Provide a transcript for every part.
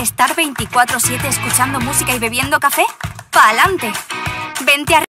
¿Estar 24-7 escuchando música y bebiendo café? ¡Pa'lante! Vente a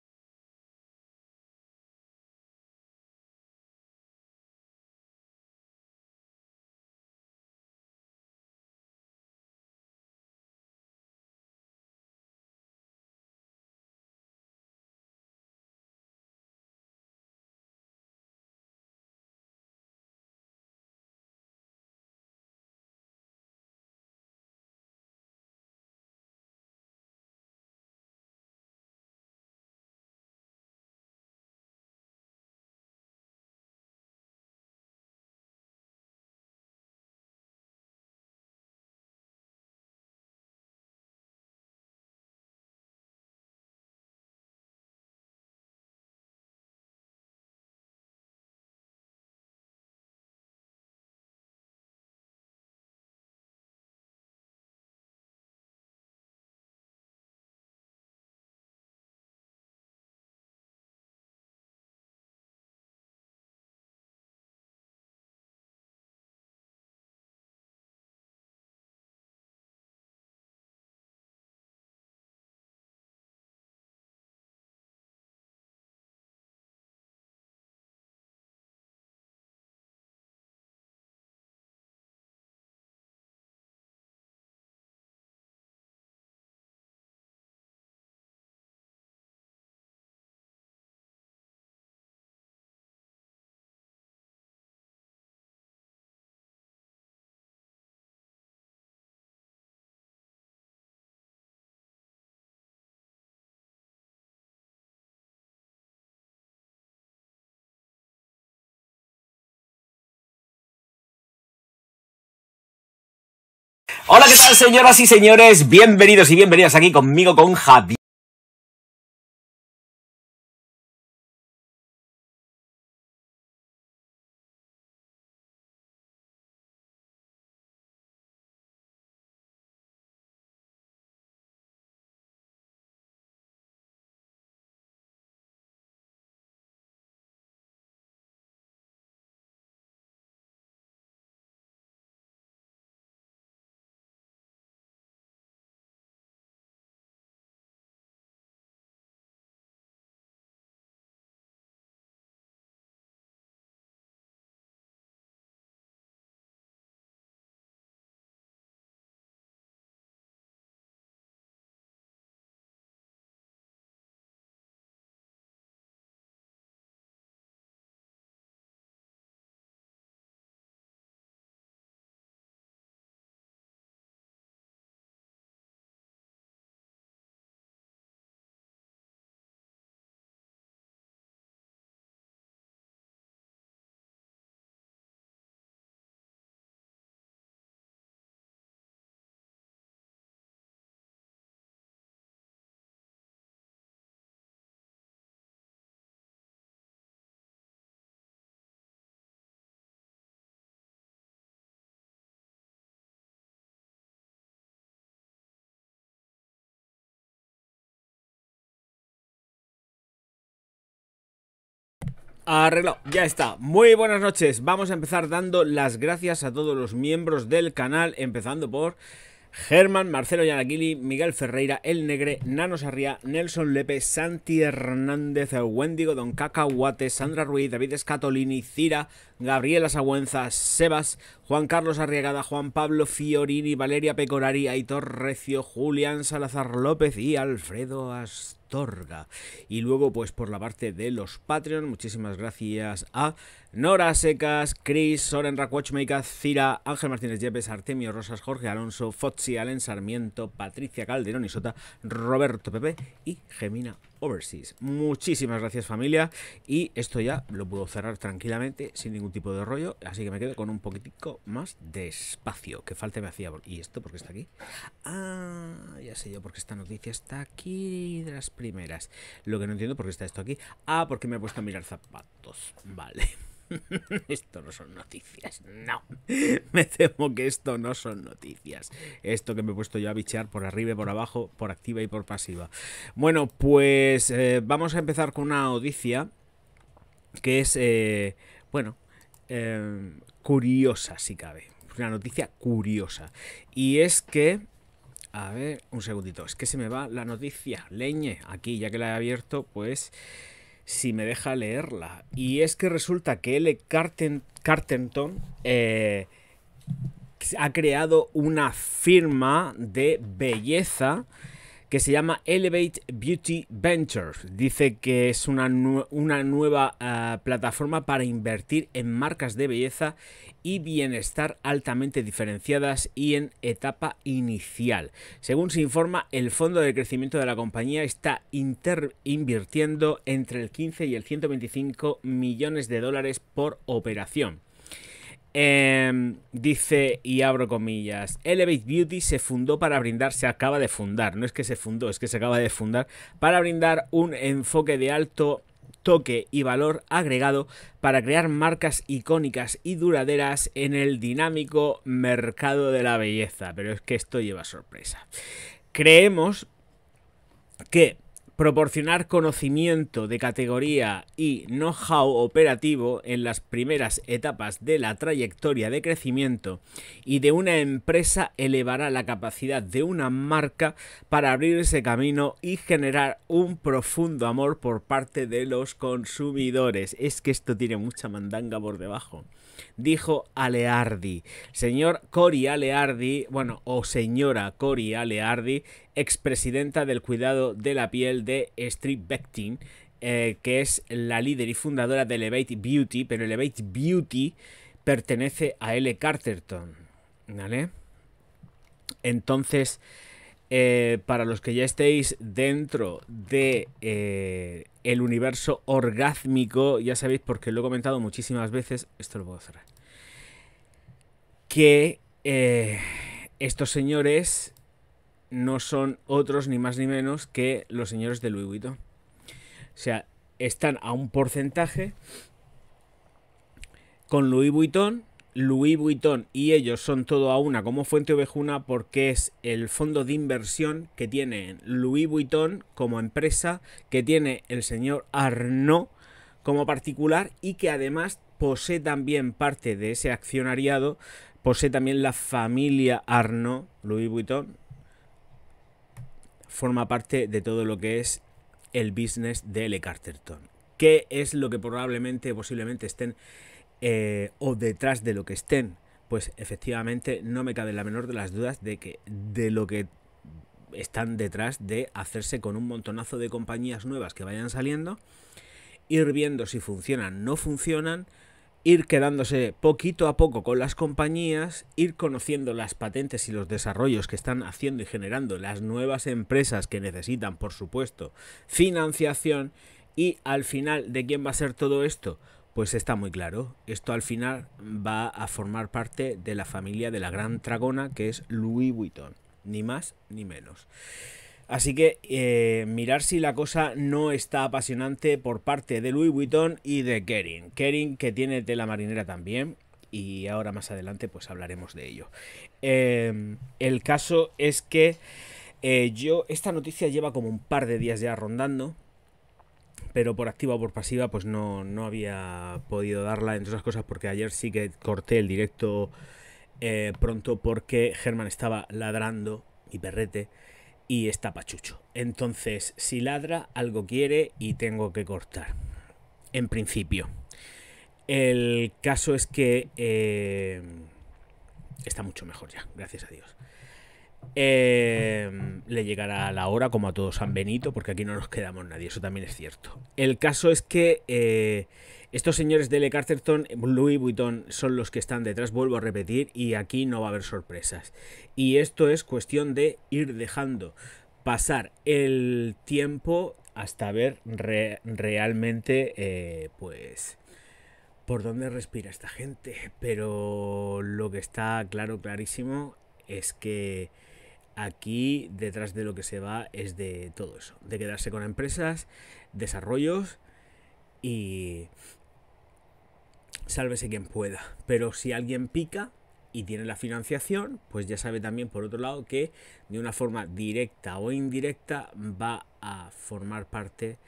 Hola, ¿qué tal, señoras y señores? Bienvenidos y bienvenidas aquí conmigo, con Javier. Arreglado, ya está. Muy buenas noches. Vamos a empezar dando las gracias a todos los miembros del canal, empezando por Germán, Marcelo Yanaquili, Miguel Ferreira, El Negre, Nano Sarria, Nelson Lepe, Santi Hernández, Wendigo, Don Cacahuate, Sandra Ruiz, David Escatolini, Cira, Gabriela Sagüenza, Sebas, Juan Carlos Arriagada, Juan Pablo Fiorini, Valeria Pecorari, Aitor Recio, Julián Salazar López y Alfredo Astor. Y luego, pues por la parte de los Patreon, muchísimas gracias a Nora Secas, Chris, Soren Watchmaker, Cira, Ángel Martínez Yepes, Artemio Rosas, Jorge Alonso, Foxy Allen Sarmiento, Patricia Calderón y Sota, Roberto Pepe y Gemina Overseas. Muchísimas gracias familia y esto ya lo puedo cerrar tranquilamente sin ningún tipo de rollo, así que me quedo con un poquitico más de espacio, que falta me hacía. ¿Y esto por qué está aquí? Ah, ya sé yo porque esta noticia está aquí de las primeras. Lo que no entiendo por qué está esto aquí. Ah, porque me he puesto a mirar zapatos. Vale. esto no son noticias, no. Me temo que esto no son noticias. Esto que me he puesto yo a bichear por arriba y por abajo, por activa y por pasiva. Bueno, pues eh, vamos a empezar con una noticia que es, eh, bueno, eh, curiosa si cabe. Una noticia curiosa. Y es que... A ver, un segundito. Es que se me va la noticia. Leñe, aquí, ya que la he abierto, pues si me deja leerla. Y es que resulta que L. Cartenton eh, ha creado una firma de belleza que se llama Elevate Beauty Ventures. Dice que es una, una nueva eh, plataforma para invertir en marcas de belleza y bienestar altamente diferenciadas y en etapa inicial. Según se informa, el fondo de crecimiento de la compañía está invirtiendo entre el 15 y el 125 millones de dólares por operación. Em, dice, y abro comillas, Elevate Beauty se fundó para brindar, se acaba de fundar, no es que se fundó, es que se acaba de fundar, para brindar un enfoque de alto toque y valor agregado para crear marcas icónicas y duraderas en el dinámico mercado de la belleza. Pero es que esto lleva sorpresa. Creemos que proporcionar conocimiento de categoría y know-how operativo en las primeras etapas de la trayectoria de crecimiento y de una empresa elevará la capacidad de una marca para abrir ese camino y generar un profundo amor por parte de los consumidores. Es que esto tiene mucha mandanga por debajo dijo Aleardi. Señor Cori Aleardi, bueno, o señora Cori Aleardi, expresidenta del cuidado de la piel de Street Bectin, eh, que es la líder y fundadora de Elevate Beauty, pero Elevate Beauty pertenece a L. Carterton. ¿Vale? Entonces, eh, para los que ya estéis dentro de eh, el universo orgásmico, ya sabéis, porque lo he comentado muchísimas veces, esto lo puedo cerrar, que eh, estos señores no son otros ni más ni menos que los señores de Louis Vuitton. O sea, están a un porcentaje con Louis Vuitton Louis Vuitton y ellos son todo a una como Fuente Ovejuna porque es el fondo de inversión que tiene Louis Vuitton como empresa, que tiene el señor Arnaud como particular y que además posee también parte de ese accionariado, posee también la familia Arnaud, Louis Vuitton, forma parte de todo lo que es el business de L. Carterton. que es lo que probablemente, posiblemente estén eh, o detrás de lo que estén, pues efectivamente no me cabe la menor de las dudas de que de lo que están detrás de hacerse con un montonazo de compañías nuevas que vayan saliendo, ir viendo si funcionan, no funcionan, ir quedándose poquito a poco con las compañías, ir conociendo las patentes y los desarrollos que están haciendo y generando las nuevas empresas que necesitan, por supuesto, financiación y al final de quién va a ser todo esto, pues está muy claro. Esto al final va a formar parte de la familia de la gran dragona que es Louis Vuitton. Ni más ni menos. Así que eh, mirar si la cosa no está apasionante por parte de Louis Vuitton y de Kering. Kering que tiene tela marinera también y ahora más adelante pues hablaremos de ello. Em, el caso es que eh, yo, esta noticia lleva como un par de días ya rondando pero por activa o por pasiva pues no, había podido darla, entre otras cosas porque ayer sí que corté el directo eh, pronto porque Germán estaba ladrando, mi perrete, y está pachucho. Entonces, si ladra, algo quiere y tengo que cortar. En principio. El caso es que eh, está mucho mejor ya, gracias a Dios. Em, le llegará la hora, como a todo San Benito, porque aquí no nos quedamos nadie, eso también es cierto. El caso es que eh, estos señores de Le Carterton, Louis Vuitton, son los que están detrás, vuelvo a repetir, y aquí no va a haber sorpresas. Y esto es cuestión de ir dejando pasar el tiempo hasta ver realmente, eh, pues, por dónde respira esta gente. Pero lo que está claro, clarísimo, es que aquí detrás de lo que se va es de todo eso, de quedarse con empresas, desarrollos y sálvese quien pueda. Pero si alguien pica y tiene la financiación, pues ya sabe también por otro lado que de una forma directa o indirecta va a formar parte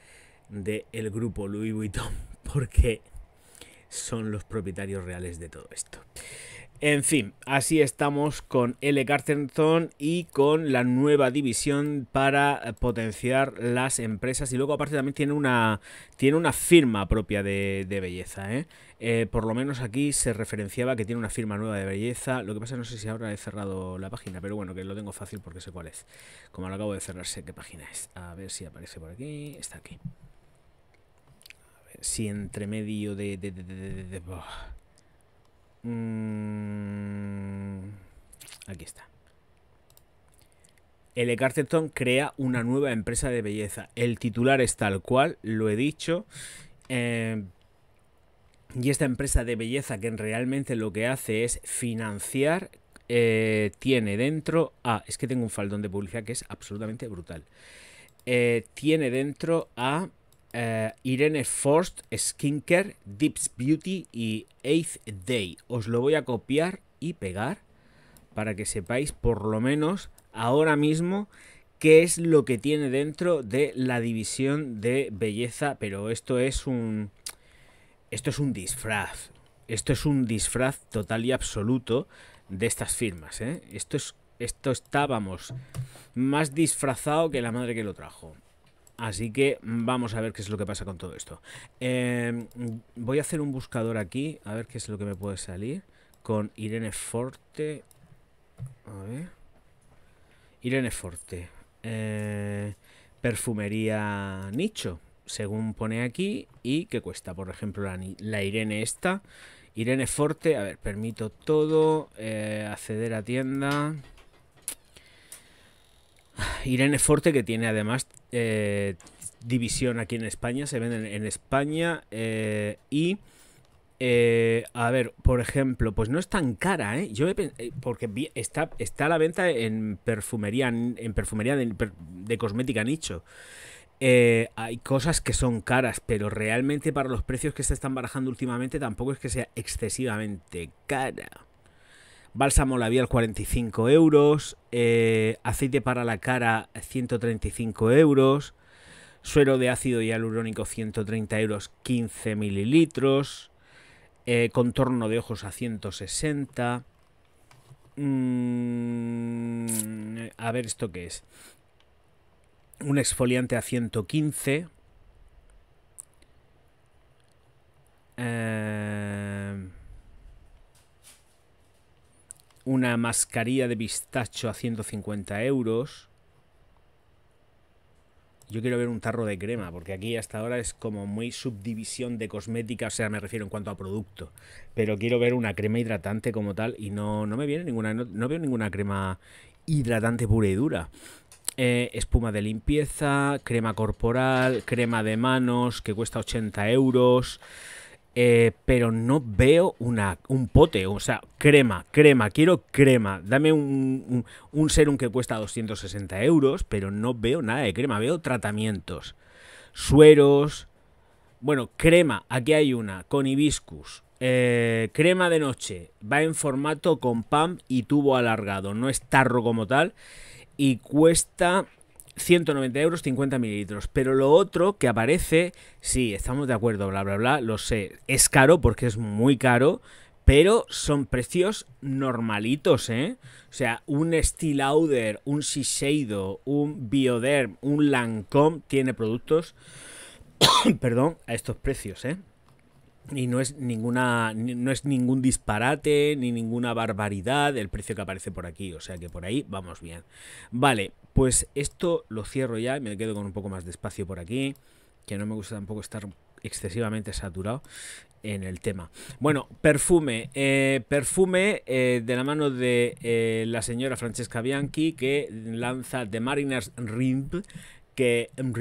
del grupo Louis Vuitton, porque son los propietarios reales de todo esto. En fin, así estamos con L. Carterton y con la nueva división para potenciar las empresas. Y luego, aparte, también tiene una, tiene una firma propia de, belleza. ¿eh? por lo menos aquí se referenciaba que tiene una firma nueva de belleza. Lo que pasa, no sé si ahora he cerrado la página, pero bueno, que lo tengo fácil porque sé cuál es. Como lo acabo de cerrar, sé qué página es. A ver si aparece por aquí. Está aquí. A ver si entre medio de Mm, aquí está. El Carterton crea una nueva empresa de belleza. El titular es tal cual, lo he dicho. Eh, y esta empresa de belleza que realmente lo que hace es financiar, eh, tiene dentro... Ah, es que tengo un faldón de publicidad que es absolutamente brutal. Eh, tiene dentro a eh, Irene Forst, Skincare Deeps Beauty y Eighth Day. Os lo voy a copiar y pegar para que sepáis por lo menos ahora mismo qué es lo que tiene dentro de la división de belleza, pero esto es un esto es un disfraz. Esto es un disfraz total y absoluto de estas firmas, ¿eh? Esto es esto estábamos más disfrazado que la madre que lo trajo. Así que vamos a ver qué es lo que pasa con todo esto. Em, voy a hacer un buscador aquí, a ver qué es lo que me puede salir. Con Irene Forte. A ver. Irene Forte. Eh, perfumería nicho, según pone aquí. ¿Y qué cuesta? Por ejemplo, la, Irene esta. Irene Forte. A ver, permito todo. Eh, acceder a tienda. Irene Forte, que tiene además eh, división aquí en España, se vende en España eh, y... Eh, a ver, por ejemplo, pues no es tan cara, ¿eh? Yo porque está, a la venta en perfumería, en perfumería de, cosmética nicho. hay cosas que son caras, pero realmente para los precios que se están barajando últimamente tampoco es que sea excesivamente cara. Bálsamo labial 45 euros, eh, aceite para la cara 135 euros, suero de ácido hialurónico 130 euros 15 mililitros, eh, contorno de ojos a 160. Mm, a ver, ¿esto qué es? Un exfoliante a 115 una mascarilla de pistacho a 150 euros. Yo quiero ver un tarro de crema, porque aquí hasta ahora es como muy subdivisión de cosmética, o sea, me refiero en cuanto a producto. Pero quiero ver una crema hidratante como tal y no, no me viene ninguna, no, veo ninguna crema hidratante pura y dura. Eh, espuma de limpieza, crema corporal, crema de manos que cuesta 80 euros. Eh, pero no veo una, un pote, o sea, crema, crema, quiero crema. Dame un, un, serum que cuesta 260 euros, pero no veo nada de crema, veo tratamientos, sueros. Bueno, crema, aquí hay una, con hibiscus. Eh, crema de noche, va en formato con PAM y tubo alargado, no es tarro como tal. Y cuesta 190 euros 50 mililitros. Pero lo otro que aparece, sí, estamos de acuerdo, bla, bla, bla, lo sé. Es caro porque es muy caro, pero son precios normalitos, ¿eh? O sea, un Stilauder, un Shiseido, un Bioderm, un Lancome tiene productos, perdón, a estos precios, ¿eh? Y no es ninguna. no es ningún disparate, ni ninguna barbaridad el precio que aparece por aquí. O sea que por ahí vamos bien. Vale, pues esto lo cierro ya y me quedo con un poco más de espacio por aquí, que no me gusta tampoco estar excesivamente saturado en el tema. Bueno, perfume. Eh, perfume eh, de la mano de eh, la señora Francesca Bianchi que lanza The Mariners Rimb, que en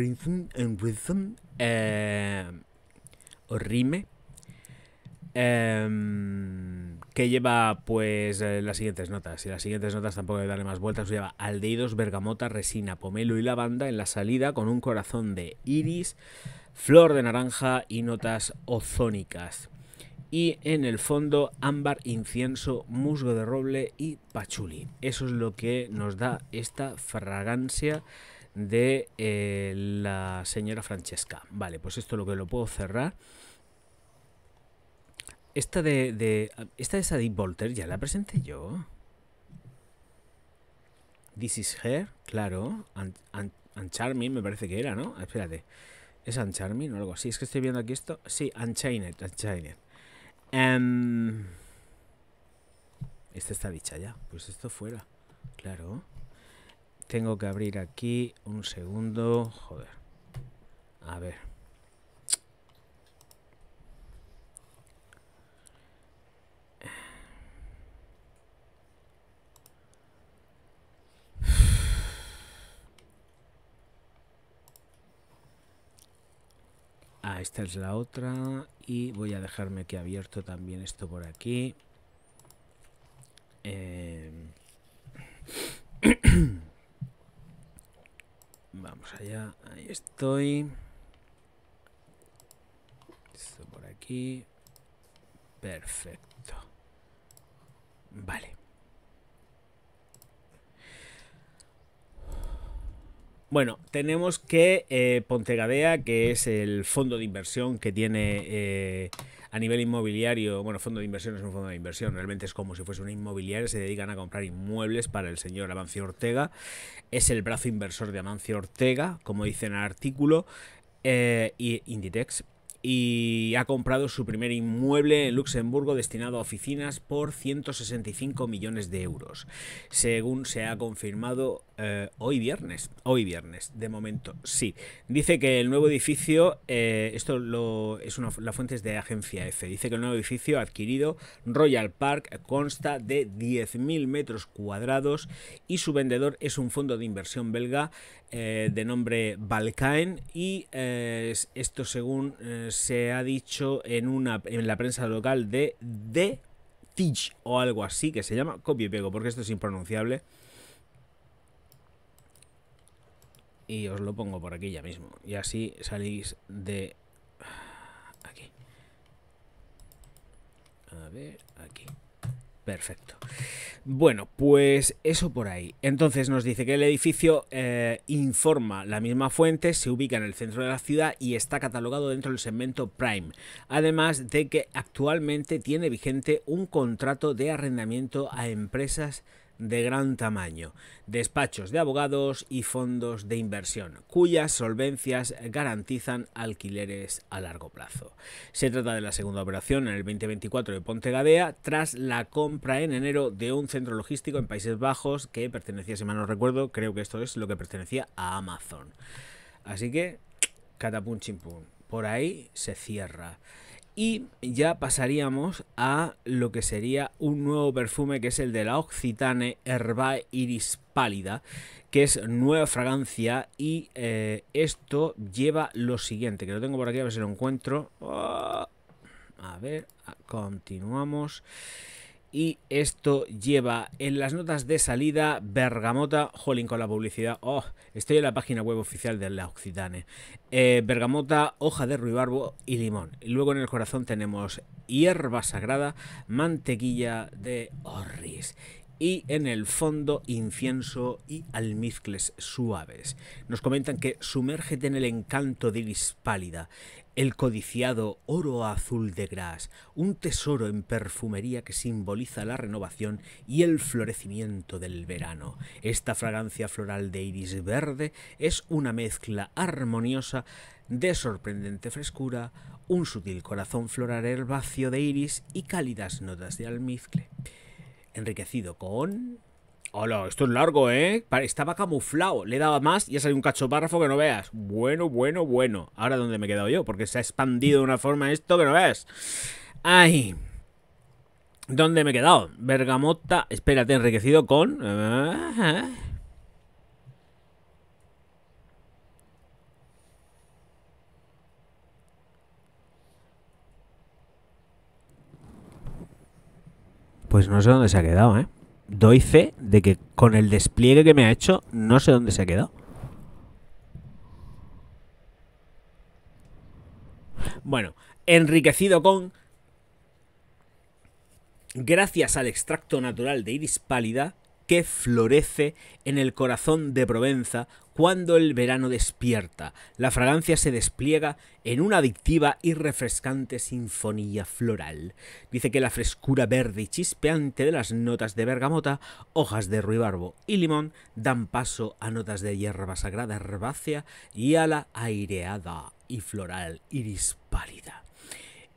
Rime, Em, que lleva pues eh, las siguientes notas. Y las siguientes notas tampoco hay darle más vueltas. Lleva aldeidos bergamota, resina, pomelo y lavanda en la salida con un corazón de iris, flor de naranja y notas ozónicas. Y en el fondo ámbar, incienso, musgo de roble y pachuli. Eso es lo que nos da esta fragancia de eh, la señora Francesca. Vale, pues esto lo que lo puedo cerrar. Esta de, Esta de Sadie Volter ya la presenté yo. This is her, claro. me parece que era, ¿no? Ah, espérate. ¿Es Uncharming o algo así? Es que estoy viendo aquí esto. Sí, Unchained, Unchained. Em, esta está dicha ya. Pues esto fuera. Claro. Tengo que abrir aquí un segundo. Joder. A ver. esta es la otra. Y voy a dejarme aquí abierto también esto por aquí. Em, vamos allá. Ahí estoy. Esto por aquí. Perfecto. Vale. Bueno, tenemos que eh, Pontegadea, que es el fondo de inversión que tiene eh, a nivel inmobiliario, bueno, fondo de inversión es un fondo de inversión, realmente es como si fuese un inmobiliaria, se dedican a comprar inmuebles para el señor Amancio Ortega, es el brazo inversor de Amancio Ortega, como dice en el artículo, eh, y Inditex, y ha comprado su primer inmueble en Luxemburgo destinado a oficinas por 165 millones de euros, según se ha confirmado eh, hoy viernes, hoy viernes, de momento, sí. Dice que el nuevo edificio, eh, esto lo, es una, la fuente es de Agencia F, dice que el nuevo edificio adquirido, Royal Park, consta de 10.000 metros cuadrados y su vendedor es un fondo de inversión belga eh, de nombre Balkain y esto según se ha dicho en, una, en la prensa local de The Teach o algo así que se llama, copio y pego porque esto es impronunciable. y os lo pongo por aquí ya mismo. Y así salís de aquí. A ver, aquí. Perfecto. Bueno, pues eso por ahí. Entonces nos dice que el edificio eh, informa la misma fuente, se ubica en el centro de la ciudad y está catalogado dentro del segmento Prime. Además de que actualmente tiene vigente un contrato de arrendamiento a empresas de gran tamaño, despachos de abogados y fondos de inversión, cuyas solvencias garantizan alquileres a largo plazo. Se trata de la segunda operación en el 2024 de Gadea, tras la compra en enero de un centro logístico en Países Bajos que pertenecía, si mal no recuerdo, creo que esto es lo que pertenecía a Amazon. Así que, catapum chimpum, por ahí se cierra. Y ya pasaríamos a lo que sería un nuevo perfume que es el de la Occitane Herbae Iris Pálida, que es nueva fragancia y eh, esto lleva lo siguiente, que lo tengo por aquí a ver si lo encuentro. Oh, a ver, continuamos y esto lleva en las notas de salida Bergamota, jolín con la publicidad, oh, estoy en la página web oficial de la Occitane, eh, Bergamota, hoja de ruibarbo y limón. Y luego en el corazón tenemos hierba sagrada, mantequilla de orris y en el fondo incienso y almizcles suaves. Nos comentan que sumérgete en el encanto de iris pálida, el codiciado oro azul de Gras, un tesoro en perfumería que simboliza la renovación y el florecimiento del verano. Esta fragancia floral de iris verde es una mezcla armoniosa de sorprendente frescura, un sutil corazón floral herbáceo de iris y cálidas notas de almizcle, enriquecido con Hola, esto es largo, ¿eh? Estaba camuflado. Le daba más y ha salido un cachopárrafo que no veas. Bueno, bueno, bueno. Ahora, ¿dónde me he quedado yo? Porque se ha expandido de una forma esto que no veas. Ay. ¿Dónde me he quedado? Bergamota. Espérate, enriquecido con. Pues no sé dónde se ha quedado, ¿eh? doy fe de que con el despliegue que me ha hecho, no sé dónde se ha quedado. Bueno, enriquecido con... Gracias al extracto natural de iris pálida, que florece en el corazón de Provenza cuando el verano despierta. La fragancia se despliega en una adictiva y refrescante sinfonía floral. Dice que la frescura verde y chispeante de las notas de bergamota, hojas de ruibarbo y limón dan paso a notas de hierba sagrada herbácea y a la aireada y floral iris pálida.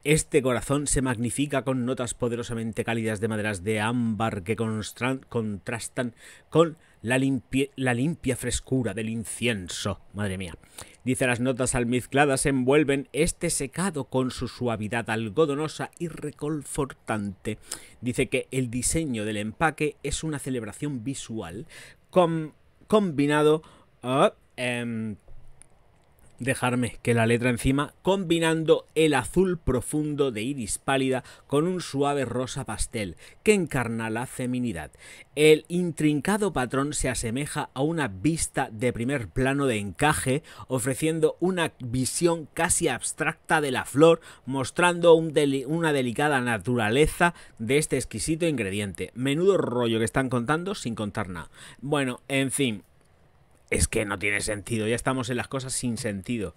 Este corazón se magnifica con notas poderosamente cálidas de maderas de ámbar que contrastan con la, limpia frescura del incienso. Madre mía. Dice las notas almizcladas envuelven este secado con su suavidad algodonosa y reconfortante. Dice que el diseño del empaque es una celebración visual combinado... Oh, em, dejarme que la letra encima, combinando el azul profundo de iris pálida con un suave rosa pastel que encarna la feminidad. El intrincado patrón se asemeja a una vista de primer plano de encaje, ofreciendo una visión casi abstracta de la flor, mostrando una delicada naturaleza de este exquisito ingrediente. Menudo rollo que están contando sin contar nada. Bueno, en fin, es que no tiene sentido, ya estamos en las cosas sin sentido.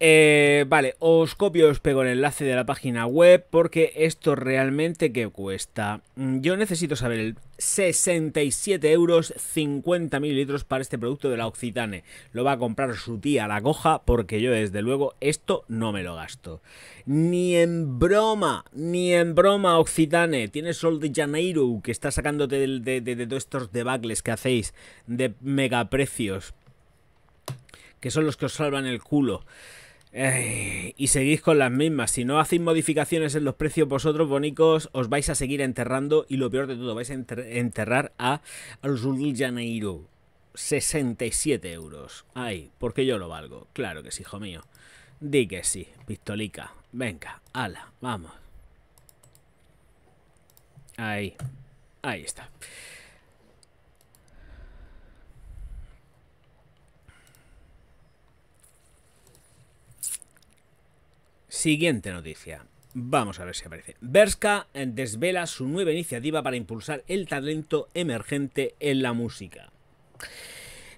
Eh, vale, os copio os pego el enlace de la página web porque esto realmente que cuesta. Mm, yo necesito saber el 67 euros 50 mililitros para este producto de la Occitane. Lo va a comprar su tía la coja porque yo desde luego esto no me lo gasto. Ni en broma, ni en broma Occitane. Tienes Sol de Janeiro que está sacándote de, todos estos debacles que hacéis de megaprecios. Que son los que os salvan el culo y seguís con las mismas. Si no hacéis modificaciones en los precios vosotros, bonicos, os vais a seguir enterrando y lo peor de todo, vais a enterrar a sesenta Janeiro. 67 euros. Ay, porque yo lo valgo. Claro que sí, hijo mío. Di que sí, pistolica. Venga, ala, vamos. Ahí. Ahí está. Siguiente noticia. Vamos a ver si aparece. Berska eh, desvela su nueva iniciativa para impulsar el talento emergente en la música.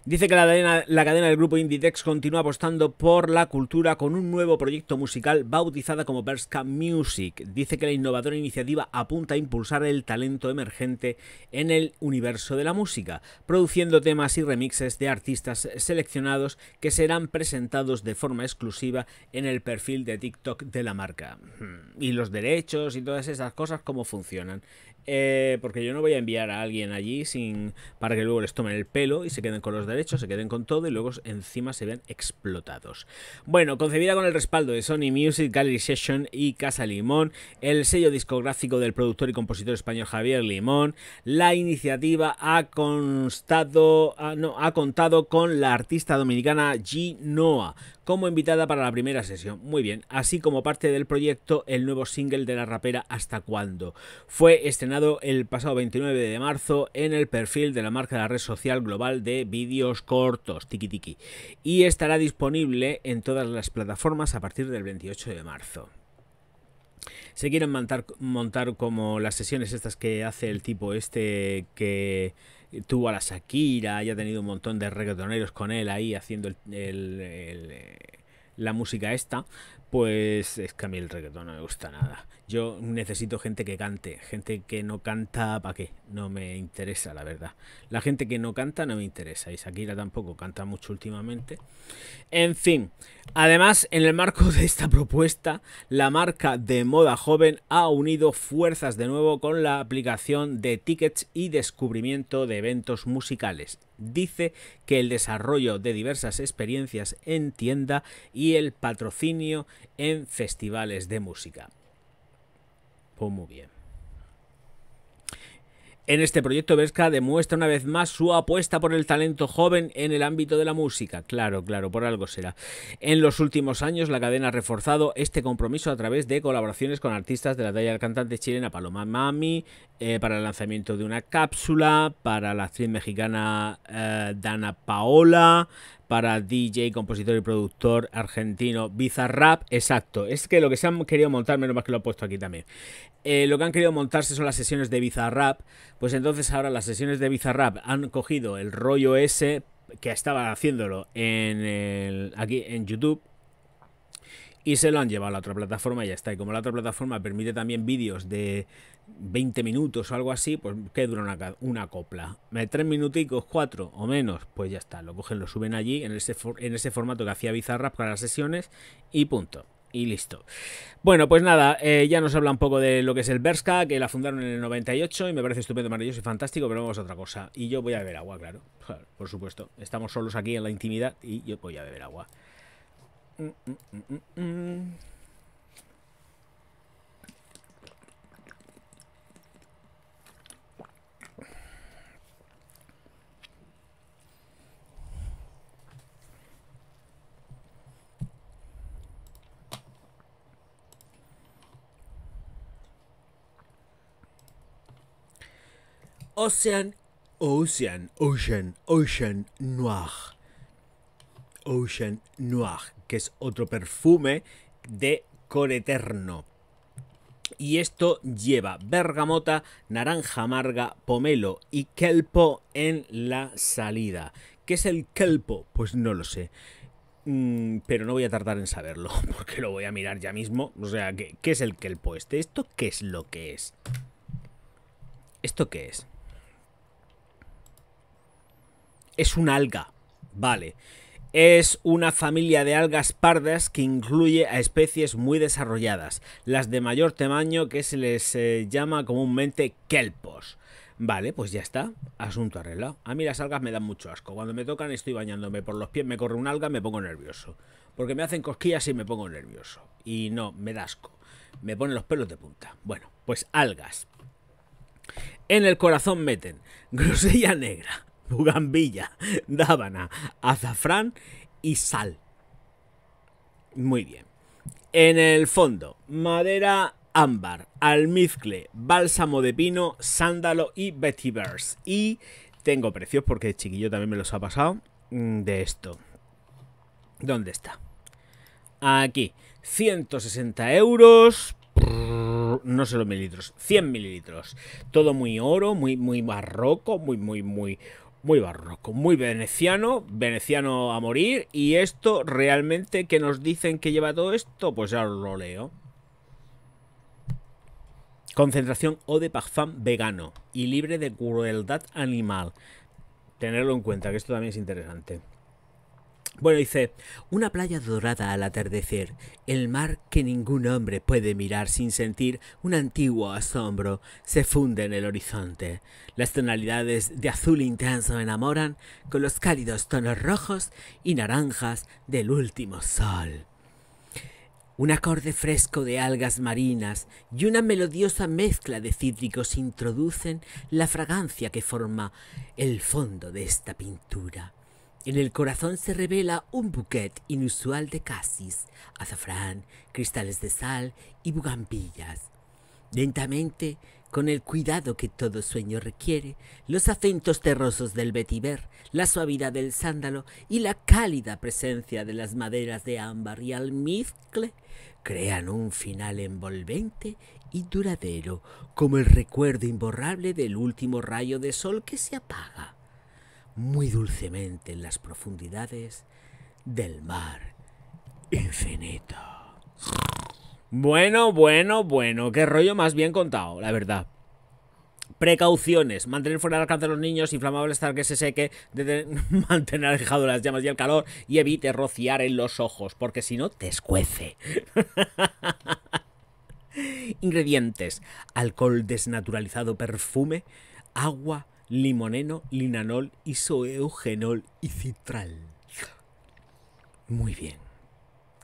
Dice que la cadena, la cadena del grupo Inditex continúa apostando por la cultura con un nuevo proyecto musical bautizada como Perska Music. Dice que la innovadora iniciativa apunta a impulsar el talento emergente en el universo de la música, produciendo temas y remixes de artistas seleccionados que serán presentados de forma exclusiva en el perfil de TikTok de la marca. Hmm. Y los derechos y todas esas cosas, cómo funcionan. Eh, porque yo no voy a enviar a alguien allí sin para que luego les tomen el pelo y se queden con los derechos, se queden con todo y luego encima se vean explotados. Bueno, concebida con el respaldo de Sony Music, Gallery Session y Casa Limón, el sello discográfico del productor y compositor español Javier Limón, la iniciativa ha constado, ah, no, ha contado con la artista dominicana G. Noah como invitada para la primera sesión. Muy bien, así como parte del proyecto el nuevo single de la rapera Hasta cuándo. Fue estrenado el pasado 29 de marzo en el perfil de la marca de la red social global de vídeos cortos, Tiki Tiki, y estará disponible en todas las plataformas a partir del 28 de marzo. Se quieren montar, como las sesiones estas que hace el tipo este que tuvo a la Shakira y ha tenido un montón de reggaetoneros con él ahí haciendo el, eh, la música esta, pues es que a mí el reggaeton no me gusta nada. Yo necesito gente que cante. Gente que no canta, ¿para qué? No me interesa, la verdad. La gente que no canta no me interesa. Y Shakira tampoco canta mucho últimamente. En fin, además, en el marco de esta propuesta, la marca de moda joven ha unido fuerzas de nuevo con la aplicación de tickets y descubrimiento de eventos musicales. Dice que el desarrollo de diversas experiencias en tienda y el patrocinio en festivales de música. Oh, muy bien. En este proyecto Vesca demuestra una vez más su apuesta por el talento joven en el ámbito de la música. Claro, claro, por algo será. En los últimos años la cadena ha reforzado este compromiso a través de colaboraciones con artistas de la talla del cantante chilena Paloma Mami, eh, para el lanzamiento de una cápsula, para la actriz mexicana eh, Dana Paola, para DJ, compositor y productor argentino Bizarrap. Exacto, es que lo que se han querido montar, menos más que lo he puesto aquí también. Eh, lo que han querido montarse son las sesiones de Bizarrap. Pues entonces ahora las sesiones de Bizarrap han cogido el rollo ese que estaba haciéndolo en aquí en YouTube y se lo han llevado a la otra plataforma y ya está. Y como la otra plataforma permite también vídeos de 20 minutos o algo así, pues que dura una, una copla. Tres minuticos, cuatro o menos, pues ya está, lo cogen, lo suben allí en ese, en ese formato que hacía Bizarrap para las sesiones y punto y listo. Bueno, pues nada, eh, ya nos habla un poco de lo que es el Berska, que la fundaron en el 98 y me parece estupendo, maravilloso y fantástico, pero vamos a otra cosa. Y yo voy a beber agua, claro, por supuesto. Estamos solos aquí en la intimidad y yo voy a beber agua. Mm, mm, mm, Ocean, Ocean, Ocean, Ocean Noir. Ocean Noir, que es otro perfume de Coreterno. Y esto lleva bergamota, naranja amarga, pomelo y kelpo en la salida. ¿Qué es el kelpo? Pues no lo sé. Mm, pero no voy a tardar en saberlo, porque lo voy a mirar ya mismo. O sea, qué es el kelpo este? ¿Esto qué es lo que es? ¿Esto qué es? Es un alga, vale. Es una familia de algas pardas que incluye a especies muy desarrolladas, las de mayor tamaño que se les eh, llama comúnmente kelpos. Vale, pues ya está, asunto arreglado. A mí las algas me dan mucho asco, cuando me tocan estoy bañándome por los pies, me corre un alga, me pongo nervioso. Porque me hacen cosquillas y me pongo nervioso. Y no, me da asco, me ponen los pelos de punta. Bueno, pues algas. En el corazón meten grosella negra, bugambilla, dábana, azafrán y sal. Muy bien. En el fondo, madera ámbar, almizcle, bálsamo de pino, sándalo y vetivers. Y tengo precios porque el chiquillo también me los ha pasado mm, de esto. ¿Dónde está? Aquí. 160 euros. No sé los mililitros, 100 mililitros. Todo muy oro, muy, muy barroco, muy, muy, muy muy barroco, muy veneciano, veneciano a morir. Y esto realmente que nos dicen que lleva todo esto, pues ya lo leo. Concentración o de parfum vegano y libre de crueldad animal. Tenerlo en cuenta, que esto también es interesante. Bueno, dice, una playa dorada al atardecer, el mar que ningún hombre puede mirar sin sentir un antiguo asombro, se funde en el horizonte. Las tonalidades de azul intenso enamoran con los cálidos tonos rojos y naranjas del último sol. Un acorde fresco de algas marinas y una melodiosa mezcla de cítricos introducen la fragancia que forma el fondo de esta pintura. En el corazón se revela un bouquet inusual de casis, azafrán, cristales de sal y bugambillas. Lentamente, con el cuidado que todo sueño requiere, los acentos terrosos del vetiver, la suavidad del sándalo y la cálida presencia de las maderas de ámbar y almizcle crean un final envolvente y duradero, como el recuerdo imborrable del último rayo de sol que se apaga muy dulcemente en las profundidades del mar infinito. Bueno, bueno, bueno, qué rollo más bien contado, la verdad. Precauciones, mantener fuera del alcance de los niños, inflamables hasta que se seque, mantener alejado las llamas y el calor y evite rociar en los ojos, porque si no te escuece. Ingredientes, alcohol desnaturalizado, perfume, agua, limoneno, linanol, isoeugenol y citral. Muy bien.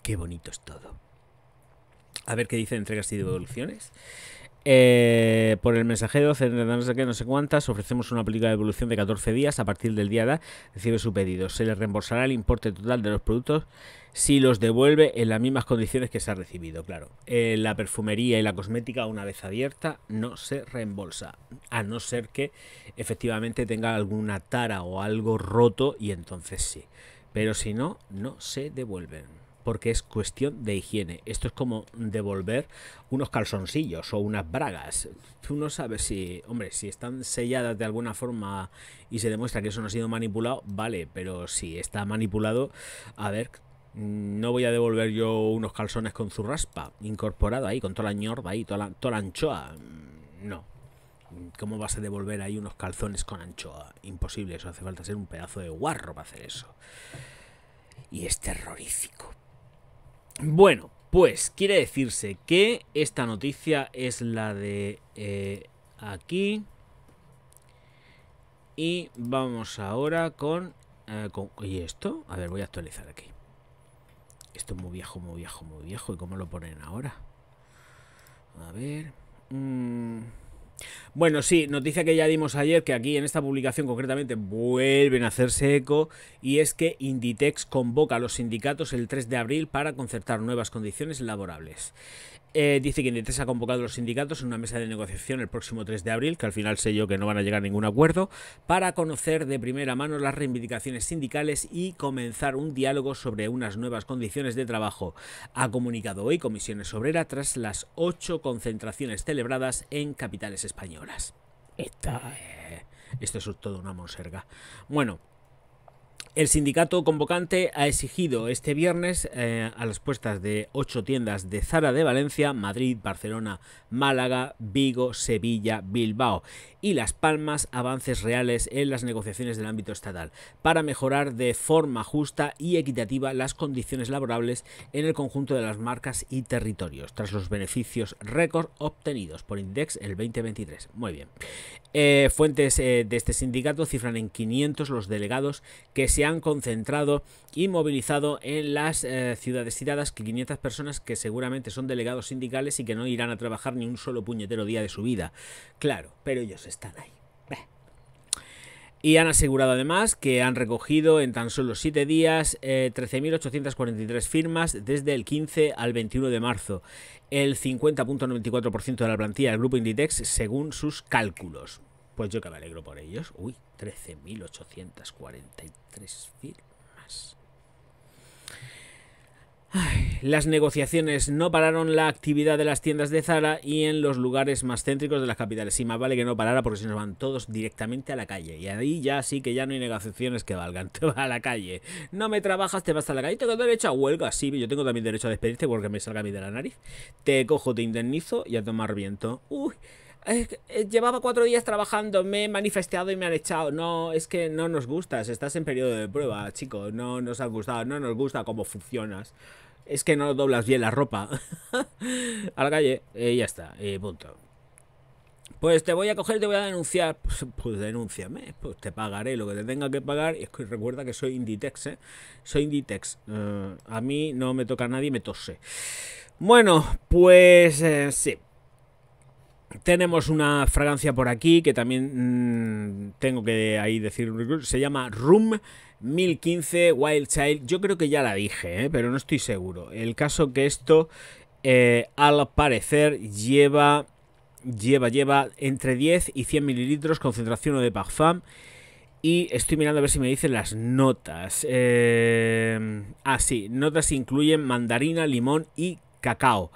Qué bonito es todo. A ver qué dice entregas y devoluciones. Eh, por el mensajero, no sé qué, no sé cuántas, ofrecemos una política de devolución de 14 días. A partir del día de recibe su pedido. Se le reembolsará el importe total de los productos si los devuelve en las mismas condiciones que se ha recibido, claro. Eh, la perfumería y la cosmética, una vez abierta, no se reembolsa, a no ser que efectivamente tenga alguna tara o algo roto y entonces sí. Pero si no, no se devuelven porque es cuestión de higiene. Esto es como devolver unos calzoncillos o unas bragas. Tú no sabes si, hombre, si están selladas de alguna forma y se demuestra que eso no ha sido manipulado, vale, pero si está manipulado, a ver, no voy a devolver yo unos calzones con zurraspa Incorporado ahí, con toda la ñorda ahí, toda la anchoa. No. ¿Cómo vas a devolver ahí unos calzones con anchoa? Imposible, eso hace falta ser un pedazo de guarro para hacer eso. Y es terrorífico. Bueno, pues quiere decirse que esta noticia es la de eh, aquí. Y vamos ahora eh, con, ¿Y esto? A ver, voy a actualizar aquí. Esto es muy viejo, muy viejo, muy viejo. ¿Y cómo lo ponen ahora? A ver... Mm. Bueno, sí, noticia que ya dimos ayer, que aquí en esta publicación concretamente vuelven a hacerse eco, y es que Inditex convoca a los sindicatos el 3 de abril para concertar nuevas condiciones laborables. Eh, dice que Inditex ha convocado a los sindicatos en una mesa de negociación el próximo 3 de abril, que al final sé yo que no van a llegar a ningún acuerdo, para conocer de primera mano las reivindicaciones sindicales y comenzar un diálogo sobre unas nuevas condiciones de trabajo. Ha comunicado hoy Comisiones Obrera tras las ocho concentraciones celebradas en capitales españolas. Esta, eh, esto es todo una monserga. Bueno, el sindicato convocante ha exigido este viernes eh, a las puestas de ocho tiendas de Zara de Valencia, Madrid, Barcelona, Málaga, Vigo, Sevilla, Bilbao y Las Palmas avances reales en las negociaciones del ámbito estatal para mejorar de forma justa y equitativa las condiciones laborables en el conjunto de las marcas y territorios tras los beneficios récord obtenidos por Index el 2023. Muy bien. Eh, fuentes eh, de este sindicato cifran en 500 los delegados que se han concentrado y movilizado en las eh, ciudades tiradas que 500 personas que seguramente son delegados sindicales y que no irán a trabajar ni un solo puñetero día de su vida. Claro, pero ellos están ahí. Y han asegurado además que han recogido en tan solo 7 días 13.843 eh, firmas desde el 15 al 21 de marzo, el 50.94% de la plantilla del grupo Inditex según sus cálculos. Pues yo que me alegro por ellos. Uy, 13.843 firmas. las negociaciones no pararon la actividad de las tiendas de Zara y en los lugares más céntricos de las capitales. Y más vale que no parara porque si nos van todos directamente a la calle. Y ahí ya sí que ya no hay negociaciones que valgan. Te vas a la calle. No me trabajas, te vas a la calle. Tengo derecho a huelga. Sí, yo tengo también derecho a despedirte porque me salga a mí de la nariz. Te cojo, te indemnizo y a tomar viento. Uy. Eh, llevaba cuatro días trabajando, me he manifestado y me han echado. No, es que no nos gustas, estás en periodo de prueba, chico, no nos ha gustado, no nos gusta cómo funcionas. Es que no doblas bien la ropa. a la calle, eh, ya está, eh, punto. Pues te voy a coger y te voy a denunciar. Pues, pues denúnciame, pues te pagaré lo que te tenga que pagar. Y recuerda que soy Inditex, ¿eh? Soy Inditex. a mí no me toca a nadie, me tose. Bueno, pues sí. Tenemos una fragancia por aquí que también mm, tengo que ahí decir, se llama Room 1015 Wild Child. Yo creo que ya la dije, ¿eh? pero no estoy seguro. El caso que esto, eh, al parecer, lleva, lleva, lleva entre 10 y 100 mililitros concentración de parfum. Y estoy mirando a ver si me dicen las notas. Eh, ah, sí, notas incluyen mandarina, limón y cacao.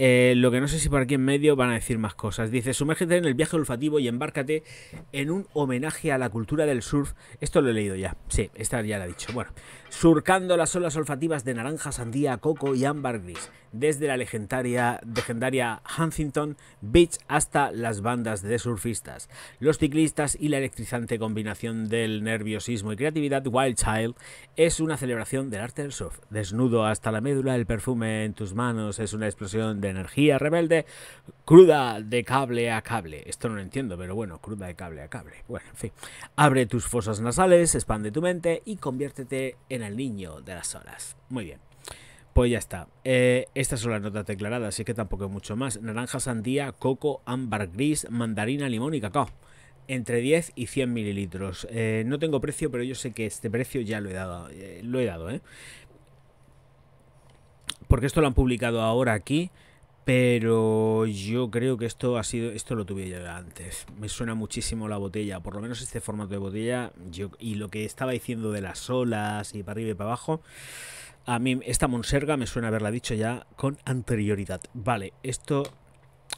Eh, lo que no sé si por aquí en medio van a decir más cosas. Dice, sumérgete en el viaje olfativo y embárcate en un homenaje a la cultura del surf. Esto lo he leído ya. Sí, esta ya la he dicho. Bueno, surcando las olas olfativas de naranja, sandía, coco y ámbar gris desde la legendaria, legendaria Huntington Beach hasta las bandas de surfistas, los ciclistas y la electrizante combinación del nerviosismo y creatividad Wild Child es una celebración del arte del surf. Desnudo hasta la médula, el perfume en tus manos es una explosión de energía rebelde, cruda de cable a cable. Esto no lo entiendo, pero bueno, cruda de cable a cable. Bueno, en fin. Abre tus fosas nasales, expande tu mente y conviértete en el niño de las olas. Muy bien. Pues ya está. Eh, estas son las notas declaradas, así que tampoco es mucho más. Naranja, sandía, coco, ámbar gris, mandarina, limón y cacao. Entre 10 y 100 mililitros. Eh, no tengo precio, pero yo sé que este precio ya lo he dado. Eh, lo he dado, ¿eh? Porque esto lo han publicado ahora aquí. Pero yo creo que esto ha sido. Esto lo tuve yo antes. Me suena muchísimo la botella. Por lo menos este formato de botella. y lo que estaba diciendo de las olas y para arriba y para abajo. A mí esta monserga me suena haberla dicho ya con anterioridad. Vale, esto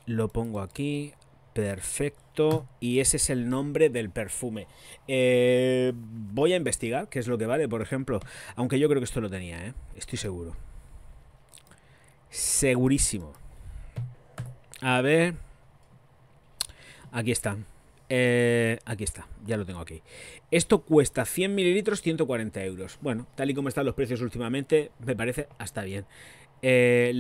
lo pongo aquí. Perfecto. Y ese es el nombre del perfume. Eh, voy a investigar qué es lo que vale, por ejemplo. Aunque yo creo que esto lo tenía, ¿eh? Estoy seguro. Segurísimo. A ver. Aquí está. Eh, aquí está, ya lo tengo aquí. Esto cuesta 100 mililitros 140 euros. Bueno, tal y como están los precios últimamente, me parece hasta bien. Eh,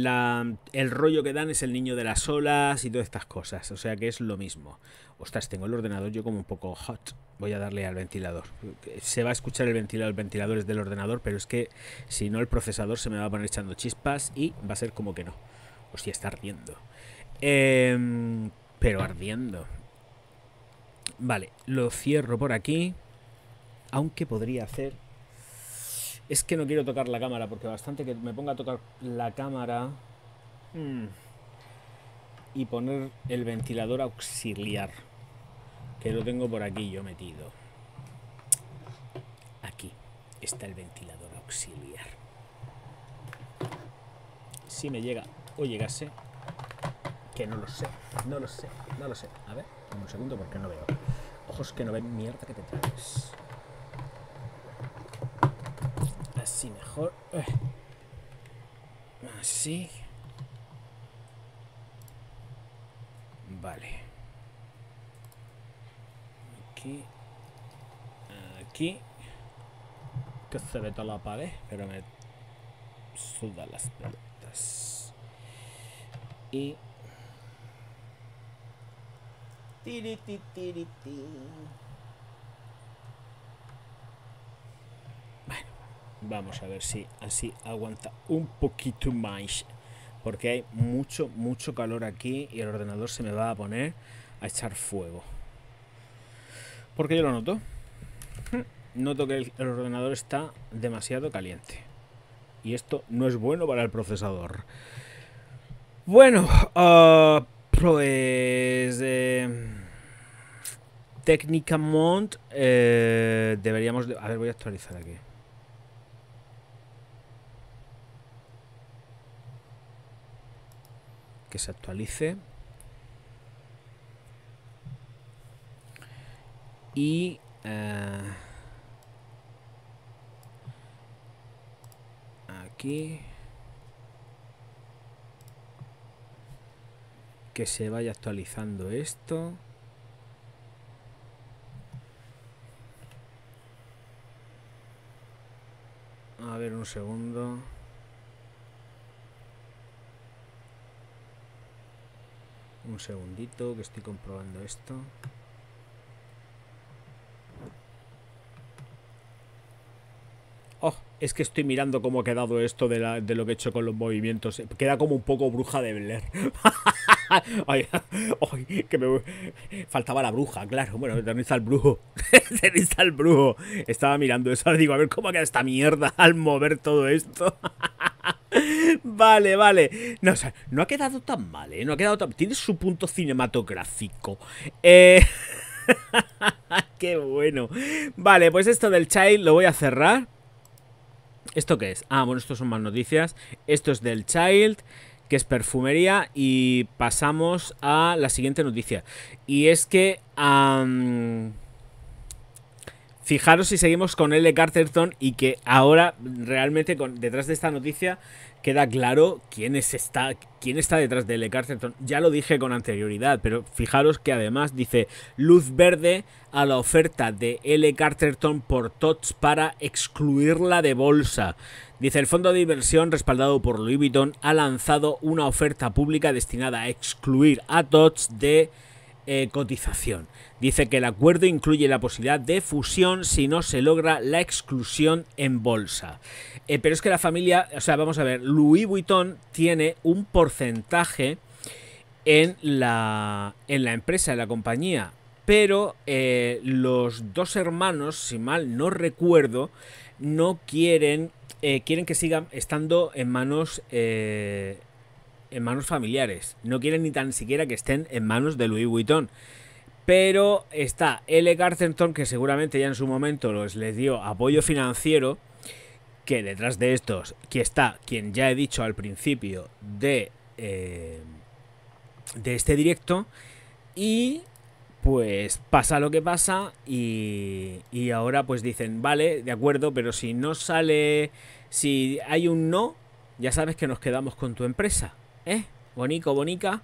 el rollo que dan es el niño de las olas y todas estas cosas. O sea que es lo mismo. Ostras, tengo el ordenador yo como un poco hot. Voy a darle al ventilador. Se va a escuchar el ventilador. El ventilador es del ordenador, pero es que si no el procesador se me va a poner echando chispas y va a ser como que no. Hostia, está ardiendo. Em, pero ardiendo. Vale, lo cierro por aquí. Aunque podría hacer... Es que no quiero tocar la cámara, porque bastante que me ponga a tocar la cámara... Mm, y poner el ventilador auxiliar. Que lo tengo por aquí yo metido. Aquí está el ventilador auxiliar. Si me llega o llegase, que no lo sé, no lo sé, no lo sé. A ver, un segundo porque no veo ojos que no ven mierda que te traes. Así mejor. Eh. Así. Vale. Aquí. Aquí. Que se ve toda la pared, pero me suda las plantas Y bueno, vamos a ver si así aguanta un poquito más. Porque hay mucho, mucho calor aquí y el ordenador se me va a poner a echar fuego. Porque yo lo noto. Hmm, noto que el, ordenador está demasiado caliente. Y esto no es bueno para el procesador. Bueno, ah, pues... Eh, técnica mont eh, deberíamos... A ver, voy a actualizar aquí. Que se actualice. Y... Eh, aquí... Que se vaya actualizando esto. A ver, un segundo. Un segundito que estoy comprobando esto. Oh, es que estoy mirando cómo ha quedado esto de, lo que he hecho con los movimientos. Queda como un poco bruja de Blair. que me... Faltaba la bruja, claro. Bueno, ¿dónde está el brujo? brujo? Estaba mirando eso, digo, a ver cómo queda esta mierda al mover todo esto. Vale, vale. No, no ha quedado tan mal, ¿eh? No ha quedado tan... Tiene su punto cinematográfico. Eh, ¡Qué bueno! Vale, pues esto del Child lo voy a cerrar. ¿Esto qué es? Ah, bueno, esto son más noticias. Esto es del Child que es perfumería, y pasamos a la siguiente noticia. Y es que... fijaros si seguimos con L. Carterton y que ahora realmente con, detrás de esta noticia queda claro quién, está, quién está detrás de L. Carterton. Ya lo dije con anterioridad, pero fijaros que además dice luz verde a la oferta de L. Carterton por TOTS para excluirla de bolsa. Dice, el fondo de inversión respaldado por Louis Vuitton ha lanzado una oferta pública destinada a excluir a TOTS de eh, cotización. Dice que el acuerdo incluye la posibilidad de fusión si no se logra la exclusión en bolsa. Eh, pero es que la familia, o sea, vamos a ver, Louis Vuitton tiene un porcentaje en la, en la empresa, en la compañía. Pero eh, los dos hermanos, si mal no recuerdo, no quieren, quieren que sigan estando en manos en manos familiares. No quieren ni tan siquiera que estén en manos de Louis Vuitton. Pero está L. Carterton que seguramente ya en su momento les dio apoyo financiero, que detrás de estos, que está quien ya he dicho al principio de, eh, de este directo, y pues pasa lo que pasa y ahora pues dicen, vale, de acuerdo, pero si no sale, si hay un no, ya sabes que nos quedamos con tu empresa. ¿eh? Bonico, bonica.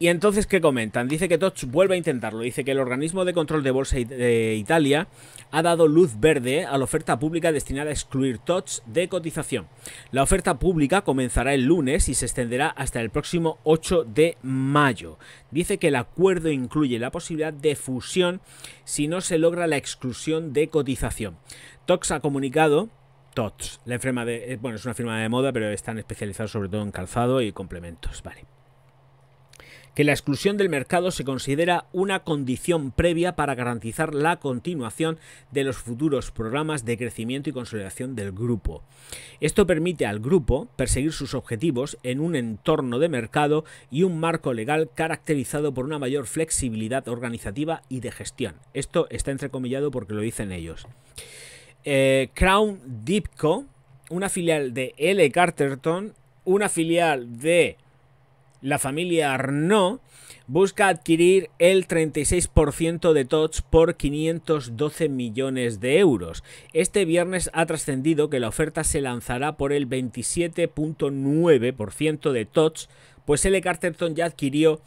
Y entonces, ¿qué comentan? Dice que Tots vuelve a intentarlo. Dice que el organismo de control de bolsa de Italia ha dado luz verde a la oferta pública destinada a excluir tots de cotización. La oferta pública comenzará el lunes y se extenderá hasta el próximo 8 de mayo. Dice que el acuerdo incluye la posibilidad de fusión si no se logra la exclusión de cotización. Tox ha comunicado la firma de, eh, bueno, es una firma de moda, pero están especializados sobre todo en calzado y complementos. Vale. Que la exclusión del mercado se considera una condición previa para garantizar la continuación de los futuros programas de crecimiento y consolidación del grupo. Esto permite al grupo perseguir sus objetivos en un entorno de mercado y un marco legal caracterizado por una mayor flexibilidad organizativa y de gestión. Esto está entrecomillado porque lo dicen ellos. Eh, Crown Dipco, una filial de L. Carterton, una filial de la familia Arnaud, busca adquirir el 36% de TOTS por 512 millones de euros. Este viernes ha trascendido que la oferta se lanzará por el 27.9% de TOTS, pues L. Carterton ya adquirió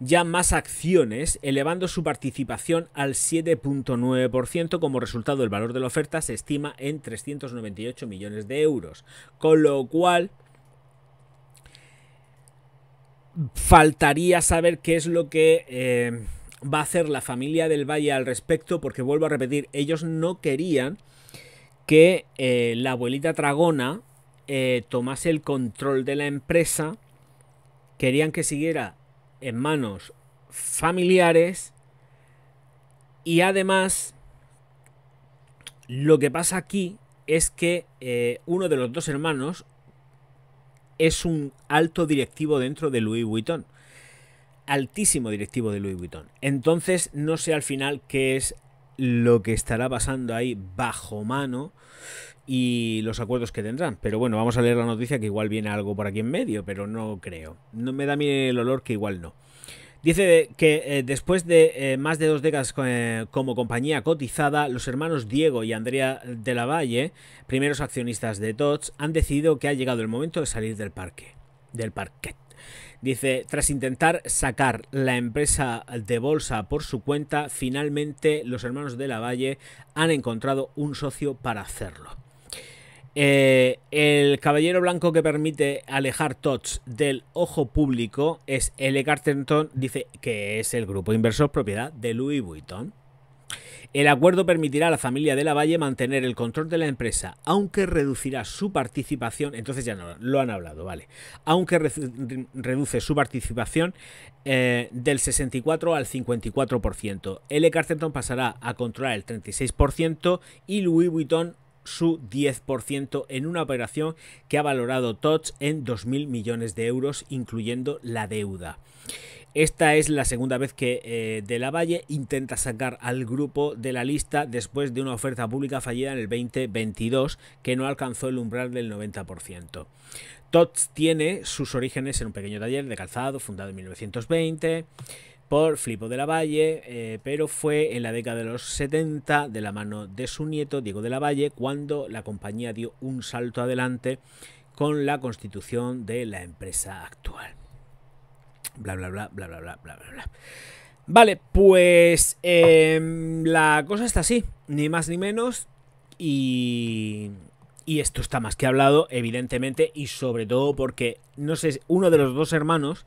ya más acciones, elevando su participación al 7.9%. Como resultado, el valor de la oferta se estima en 398 millones de euros. Con lo cual, faltaría saber qué es lo que... Eh, va a hacer la familia del Valle al respecto, porque vuelvo a repetir, ellos no querían que eh, la abuelita Tragona eh, tomase el control de la empresa, querían que siguiera hermanos manos familiares y además lo que pasa aquí es que eh, uno de los dos hermanos es un alto directivo dentro de Louis Vuitton. Altísimo directivo de Louis Vuitton. Entonces no sé al final qué es lo que estará pasando ahí bajo mano y los acuerdos que tendrán. Pero bueno, vamos a leer la noticia que igual viene algo por aquí en medio, pero no creo. No me da a mí el olor que igual no. Dice que eh, después de eh, más de dos décadas eh, como compañía cotizada, los hermanos Diego y Andrea de la Valle, primeros accionistas de TOTS, han decidido que ha llegado el momento de salir del parque, del parquet. Dice, tras intentar sacar la empresa de bolsa por su cuenta, finalmente los hermanos de la Valle han encontrado un socio para hacerlo. Eh, el caballero blanco que permite alejar TOTS del ojo público es L. Carterton, dice que es el grupo inversor propiedad de Louis Vuitton. El acuerdo permitirá a la familia de La Valle mantener el control de la empresa, aunque reducirá su participación, entonces ya no, lo han hablado, vale, aunque reduce su participación eh, del 64 al 54%. L. Carterton pasará a controlar el 36% y Louis Vuitton su 10% en una operación que ha valorado Tots en 2.000 millones de euros, incluyendo la deuda. Esta es la segunda vez que eh, De La Valle intenta sacar al grupo de la lista después de una oferta pública fallida en el 2022 que no alcanzó el umbral del 90%. TOTS tiene sus orígenes en un pequeño taller de calzado fundado en 1920 por Flipo de la Valle, eh, pero fue en la década de los 70, de la mano de su nieto Diego de la Valle, cuando la compañía dio un salto adelante con la constitución de la empresa actual. Bla, bla, bla, bla, bla, bla, bla, Vale, pues em, la cosa está así, ni más ni menos. Y, esto está más que hablado, evidentemente, y sobre todo porque, no sé, uno de los dos hermanos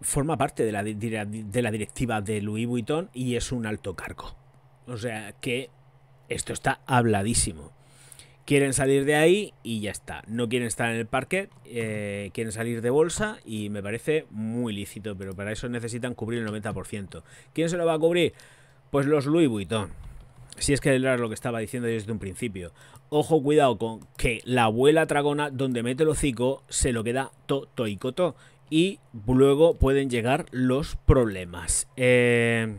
forma parte de la, de la directiva de Louis Vuitton y es un alto cargo. O sea que esto está habladísimo quieren salir de ahí y ya está. No quieren estar en el parque, eh, quieren salir de bolsa y me parece muy lícito, pero para eso necesitan cubrir el 90%. ¿Quién se lo va a cubrir? Pues los Louis Vuitton. Si es que era lo que estaba diciendo desde un principio. Ojo, cuidado con que la abuela tragona, donde mete el hocico, se lo queda to, y coto. Y luego pueden llegar los problemas. Eh.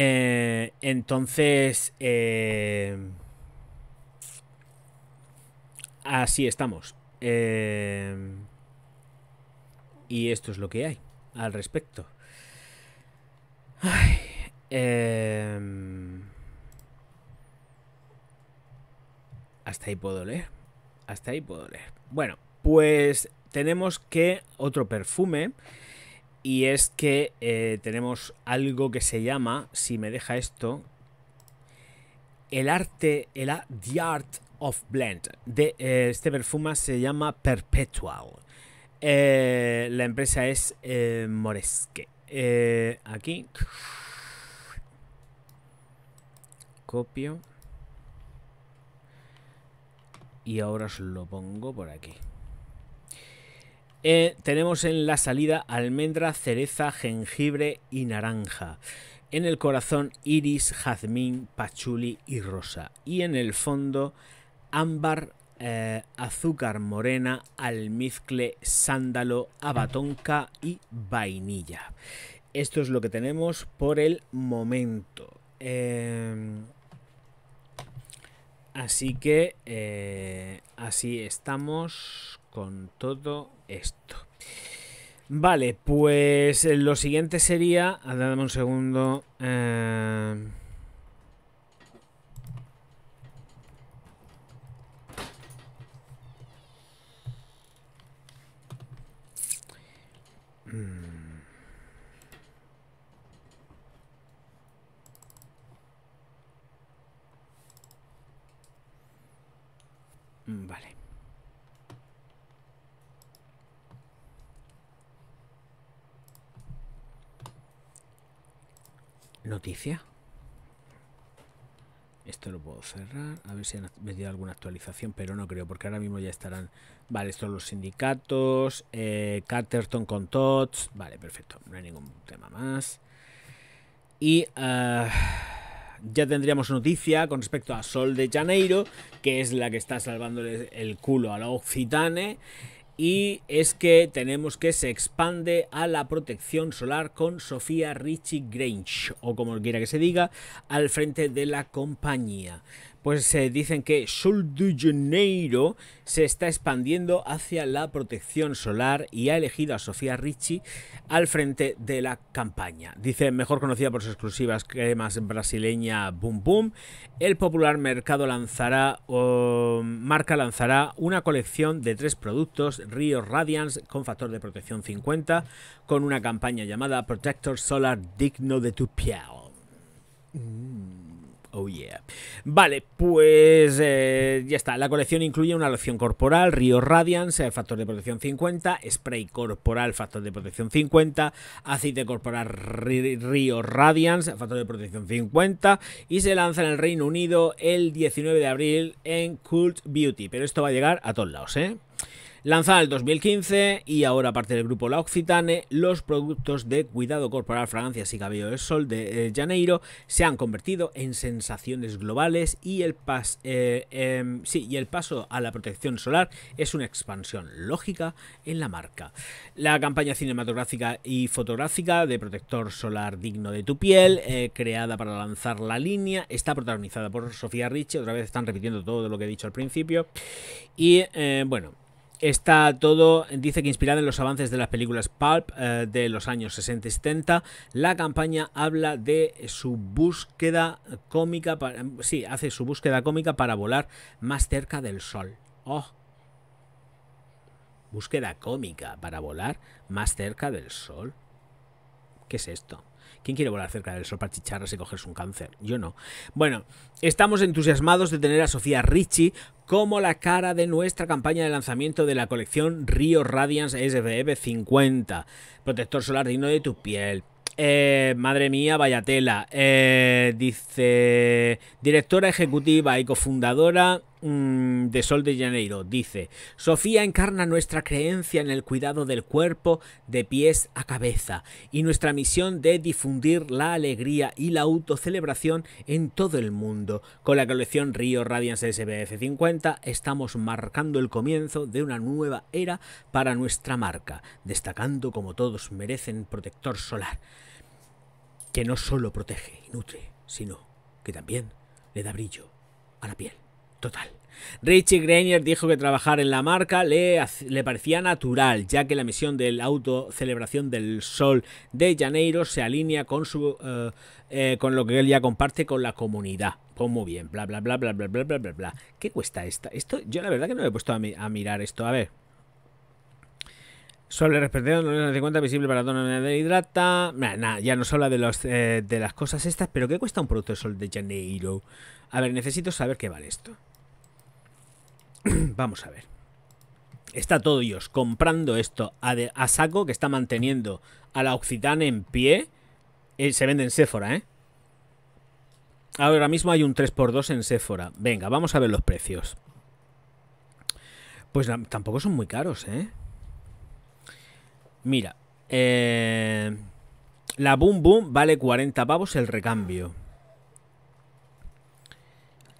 Eh, entonces, eh, así estamos. Eh, y esto es lo que hay al respecto. hasta ahí puedo leer. Hasta ahí puedo leer. Bueno, pues tenemos que otro perfume. Y es que eh, tenemos algo que se llama, si me deja esto, el arte, el Art of Blend. De, eh, este perfume se llama Perpetual. Eh, la empresa es Moresque. aquí. Copio. Y ahora os lo pongo por aquí. Eh, tenemos en la salida almendra, cereza, jengibre y naranja. En el corazón iris, jazmín, pachuli y rosa. Y en el fondo ámbar, eh, azúcar morena, almizcle, sándalo, abatonca y vainilla. Esto es lo que tenemos por el momento. Em, así que eh, así estamos con todo esto. Vale, pues eh, lo siguiente sería... Ah, dame un segundo. Eh, mm. Vale. Noticia. Esto lo puedo cerrar. A ver si han metido alguna actualización, pero no creo, porque ahora mismo ya estarán. Vale, estos los sindicatos. Eh, con TOTS. Vale, perfecto. No hay ningún tema más. Y ah, ya tendríamos noticia con respecto a Sol de Janeiro, que es la que está salvándole el culo a la Occitane y es que tenemos que se expande a la protección solar con Sofía Richie Grange, o como quiera que se diga, al frente de la compañía pues se dicen que sul de Janeiro se está expandiendo hacia la protección solar y ha elegido a Sofía Ricci al frente de la campaña. Dice, mejor conocida por sus exclusivas cremas brasileña Boom Boom, el popular mercado lanzará, o marca lanzará una colección de tres productos, Rio Radiance con factor de protección 50, con una campaña llamada Protector Solar digno de tu piel. Mm. Oh, vale, pues eh, ya está. La colección incluye una loción corporal, Río Radiance, eh, factor de protección 50, spray corporal, factor de protección 50, aceite corporal Río Radiance, factor de protección 50, y se lanza en el Reino Unido el 19 de abril en Cult Beauty. Pero esto va a llegar a todos lados, ¿eh? Lanzada el 2015 y ahora parte del grupo La Occitane, los productos de cuidado corporal fragancias y cabello del sol de eh, Janeiro se han convertido en sensaciones globales y el, pas, eh, em, sí, y el paso a la protección solar es una expansión lógica en la marca. La campaña cinematográfica y fotográfica de protector solar digno de tu piel, eh, creada para lanzar la línea, está protagonizada por Sofía Richie otra vez están repitiendo todo lo que he dicho al principio, y bueno, Está todo, dice que inspirada en los avances de las películas Pulp eh, de los años 60 y 70, la campaña habla de su búsqueda cómica, para, sí, hace su búsqueda cómica para volar más cerca del sol. ¡Oh! Búsqueda cómica para volar más cerca del sol. ¿Qué es esto? ¿Quién quiere volar cerca del sol para chicharras y cogerse un cáncer? Yo no. Bueno, estamos entusiasmados de tener a Sofía Ricci como la cara de nuestra campaña de lanzamiento de la colección Río Radiance SBF 50. Protector solar digno de tu piel. Eh, madre mía, vaya tela. Eh, dice directora ejecutiva y cofundadora Mm, de Sol de Janeiro dice, Sofía encarna nuestra creencia en el cuidado del cuerpo de pies a cabeza y nuestra misión de difundir la alegría y la autocelebración en todo el mundo. Con la colección Río Radiance SBF 50 estamos marcando el comienzo de una nueva era para nuestra marca, destacando como todos merecen protector solar, que no solo protege y nutre, sino que también le da brillo a la piel total. Richie Grenier dijo que trabajar en la marca le, le, parecía natural, ya que la misión del auto celebración del sol de Janeiro se alinea con, su, eh, eh, con lo que él ya comparte con la comunidad. Pues muy bien, bla, bla, bla, bla, bla, bla, bla, bla, ¿Qué cuesta esta? Esto, yo la verdad que no me he puesto a, mirar esto. A ver. Sol de no cuenta visible para tono de hidrata. Nada, ya nos habla de, los, eh, de las cosas estas, pero ¿qué cuesta un producto de sol de Janeiro? A ver, necesito saber qué vale esto. Vamos a ver. Está todo Dios comprando esto a, saco que está manteniendo a la Occitane en pie. Eh, se vende en Sephora, ¿eh? Ahora mismo hay un 3x2 en Sephora. Venga, vamos a ver los precios. Pues tampoco son muy caros, ¿eh? Mira, eh, la Boom Boom vale 40 pavos el recambio.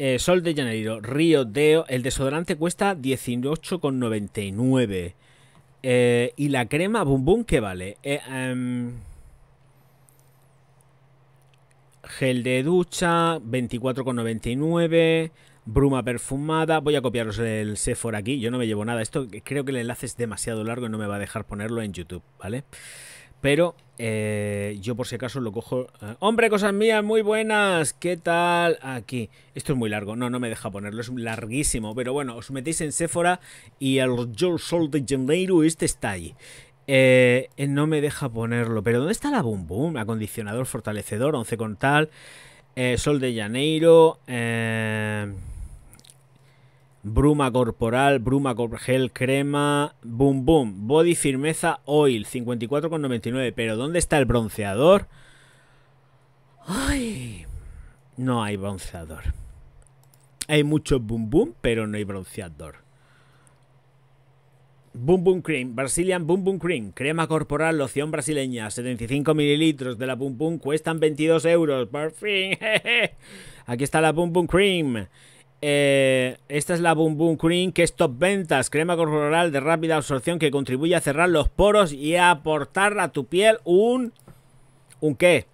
Eh, Sol de Janeiro, Río Deo. El desodorante cuesta 18,99. Eh, y la crema Bum Bum, ¿qué vale? Eh, em, gel de ducha, 24,99. Bruma perfumada. Voy a copiaros el Sephora aquí. Yo no me llevo nada. Esto creo que el enlace es demasiado largo y no me va a dejar ponerlo en YouTube, ¿vale? vale pero eh, yo por si acaso lo cojo... Eh, ¡Hombre, cosas mías muy buenas! ¿Qué tal? Aquí. Esto es muy largo. No, no me deja ponerlo. Es larguísimo. Pero bueno, os metéis en Sephora y el Sol de Janeiro este está ahí. Eh, no me deja ponerlo. Pero ¿dónde está la Boom Boom? Acondicionador, fortalecedor, 11 con tal. Eh, Sol de Janeiro. Bruma corporal, bruma gel crema, boom boom, body firmeza oil, 54,99. Pero ¿dónde está el bronceador? Ay, no hay bronceador. Hay mucho boom boom, pero no hay bronceador. Boom Boom Cream, Brazilian Boom Boom Cream, crema corporal, loción brasileña, 75 mililitros de la Boom Boom, cuestan 22 euros, por fin. Aquí está la Boom Boom Cream. Eh, esta es la Boom Boom Cream, que es top ventas, crema corporal de rápida absorción que contribuye a cerrar los poros y a aportar a tu piel un... ¿Un qué?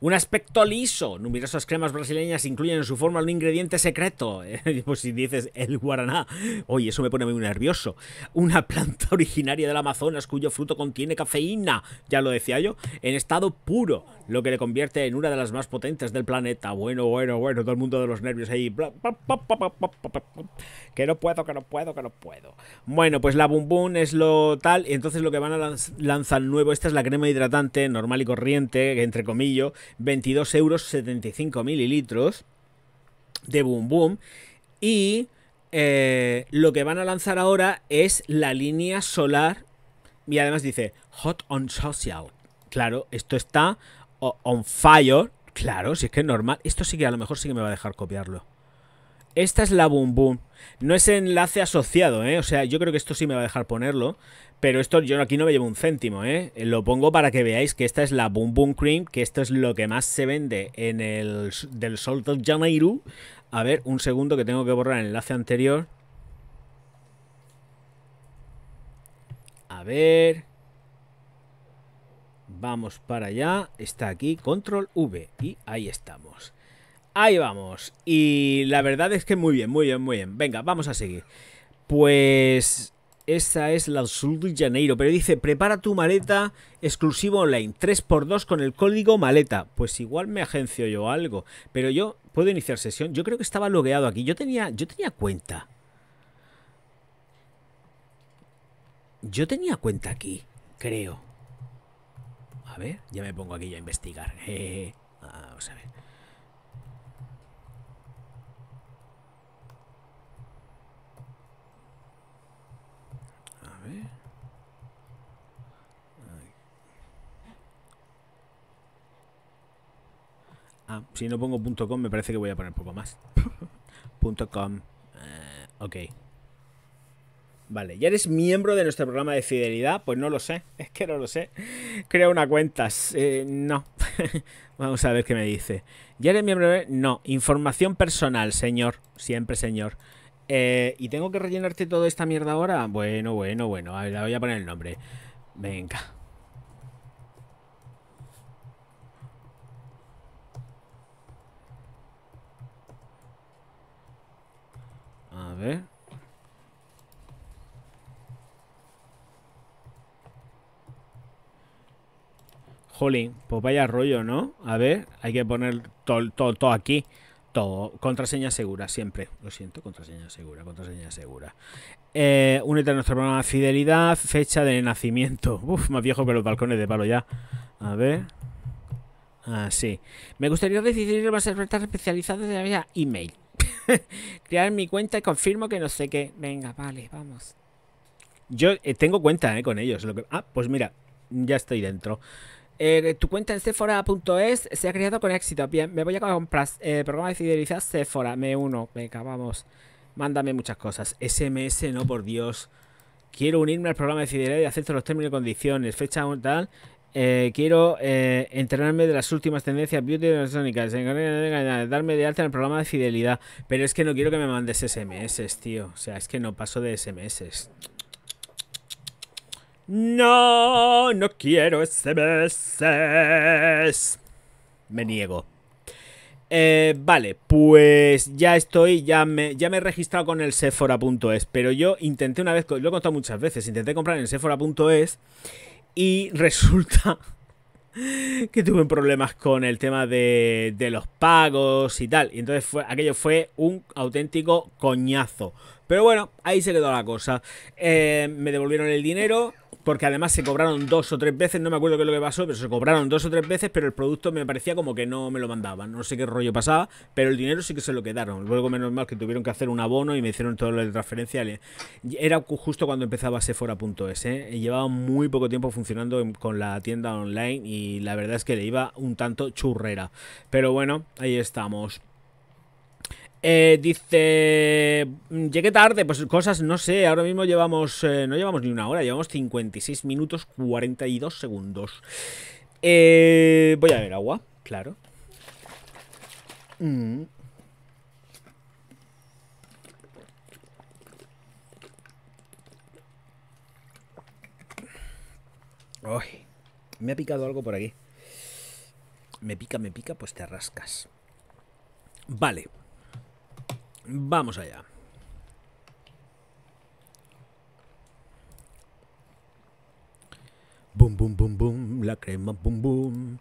Un aspecto liso. Numerosas cremas brasileñas incluyen en su forma un ingrediente secreto. pues si dices el guaraná. Oye, eso me pone muy nervioso. Una planta originaria del Amazonas cuyo fruto contiene cafeína, ya lo decía yo, en estado puro lo que le convierte en una de las más potentes del planeta. Bueno, bueno, bueno, todo el mundo de los nervios ahí. que no puedo, que no puedo, que no puedo. Bueno, pues la Boom Boom es lo tal, y entonces lo que van a lanzar nuevo, esta es la crema hidratante normal y corriente, entre comillas, 22 euros 75 mililitros de Boom Boom. Y eh, lo que van a lanzar ahora es la línea solar. Y además dice Hot on Social. Claro, esto está on fire. Claro, si es que es normal. Esto sí que a lo mejor sí que me va a dejar copiarlo. Esta es la Boom Boom. No es enlace asociado, ¿eh? O sea, yo creo que esto sí me va a dejar ponerlo. Pero esto yo aquí no me llevo un céntimo, ¿eh? Lo pongo para que veáis que esta es la Boom Boom Cream, que esto es lo que más se vende en el del Sol de Janeiro. A ver, un segundo que tengo que borrar el enlace anterior. A ver... Vamos para allá. Está aquí, control V. Y ahí estamos. Ahí vamos. Y la verdad es que muy bien, muy bien, muy bien. Venga, vamos a seguir. Pues... Esa es la Sul de Janeiro. Pero dice, prepara tu maleta exclusivo online. 3x2 con el código maleta. Pues igual me agencio yo algo. Pero yo puedo iniciar sesión. Yo creo que estaba logueado aquí. Yo tenía, yo tenía cuenta. Yo tenía cuenta aquí, creo. A ver, ya me pongo aquí a investigar. Ah, a ver. Ah, si no pongo .com me parece que voy a poner poco más. .com. Eh, ok. Vale, ¿ya eres miembro de nuestro programa de fidelidad? Pues no lo sé, es que no lo sé. Crea una cuenta. Eh, no. Vamos a ver qué me dice. ¿Ya eres miembro de.? No, información personal, señor. Siempre, señor. Eh, ¿Y tengo que rellenarte toda esta mierda ahora? Bueno, bueno, bueno. A ver, voy a poner el nombre. Venga. A ver. Jolín, pues vaya rollo, ¿no? A ver, hay que poner todo, aquí. Todo. Contraseña segura, siempre. Lo siento, contraseña segura, contraseña segura. Eh, únete a nuestro programa fidelidad. Fecha de nacimiento. Uf, más viejo que los balcones de palo ya. A ver. Ah, sí. Me gustaría decidir las ofertas especializadas de la vía email. Crear mi cuenta y confirmo que no sé qué. Venga, vale, vamos. Yo eh, tengo cuenta eh, con ellos. Lo que... Ah, pues mira, ya estoy dentro. Eh, tu cuenta en Sephora.es se ha creado con éxito. Bien, me voy a comprar eh, programa de fidelidad Sephora. Me uno. Venga, vamos. Mándame muchas cosas. SMS, no, por Dios. Quiero unirme al programa de fidelidad y acepto los términos y condiciones. Fecha tal. Eh, quiero eh, entrenarme de las últimas tendencias beauty de las Darme de alta en el programa de fidelidad. Pero es que no quiero que me mandes SMS, tío. O sea, es que no paso de SMS. No, no quiero SMS. Me niego. Eh, vale, pues ya estoy, ya me, ya me he registrado con el Sephora.es, pero yo intenté una vez, lo he contado muchas veces, intenté comprar en el Sephora.es y resulta que tuve problemas con el tema de, los pagos y tal. Y entonces fue, aquello fue un auténtico coñazo. Pero bueno, ahí se quedó la cosa. Eh, me devolvieron el dinero porque además se cobraron dos o tres veces, no me acuerdo qué es lo que pasó, pero se cobraron dos o tres veces, pero el producto me parecía como que no me lo mandaban, no sé qué rollo pasaba, pero el dinero sí que se lo quedaron. Luego, menos mal que tuvieron que hacer un abono y me hicieron todo lo de transferencia. Era justo cuando empezaba Sephora.es, ¿eh? llevaba muy poco tiempo funcionando con la tienda online y la verdad es que le iba un tanto churrera. Pero bueno, ahí estamos. Eh, dice, llegué tarde, pues cosas, no sé, ahora mismo llevamos, eh, no llevamos ni una hora, llevamos 56 minutos 42 segundos. Eh, voy a ver agua, claro. Mm. me ha picado algo por aquí. Me pica, me pica, pues te rascas. Vale. Vamos allá. Boom, boom, boom, boom, la crema, boom, boom.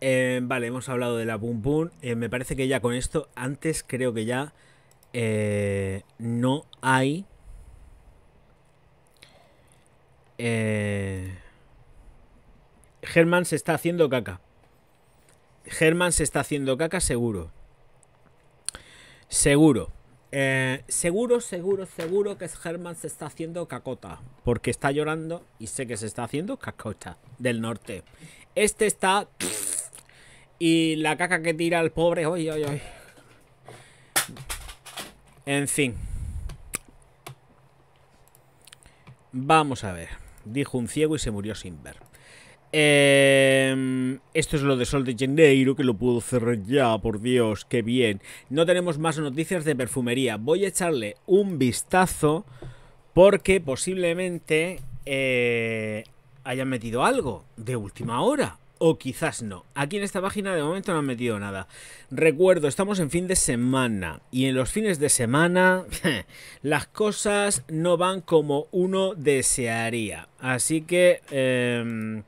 Eh, vale, hemos hablado de la boom, boom. Eh, me parece que ya con esto, antes creo que ya eh, no hay... Germán se está haciendo caca. Germán se está haciendo caca seguro. Seguro. Eh, seguro, seguro, seguro que Herman se está haciendo cacota. Porque está llorando y sé que se está haciendo cacota del norte. Este está. Y la caca que tira el pobre. hoy, En fin. Vamos a ver. Dijo un ciego y se murió sin ver. Eh, esto es lo de Sol de Janeiro, que lo puedo cerrar ya, por Dios, qué bien. No tenemos más noticias de perfumería. Voy a echarle un vistazo porque posiblemente eh, hayan metido algo de última hora. O quizás no. Aquí en esta página de momento no han metido nada. Recuerdo, estamos en fin de semana. Y en los fines de semana las cosas no van como uno desearía. Así que... Em,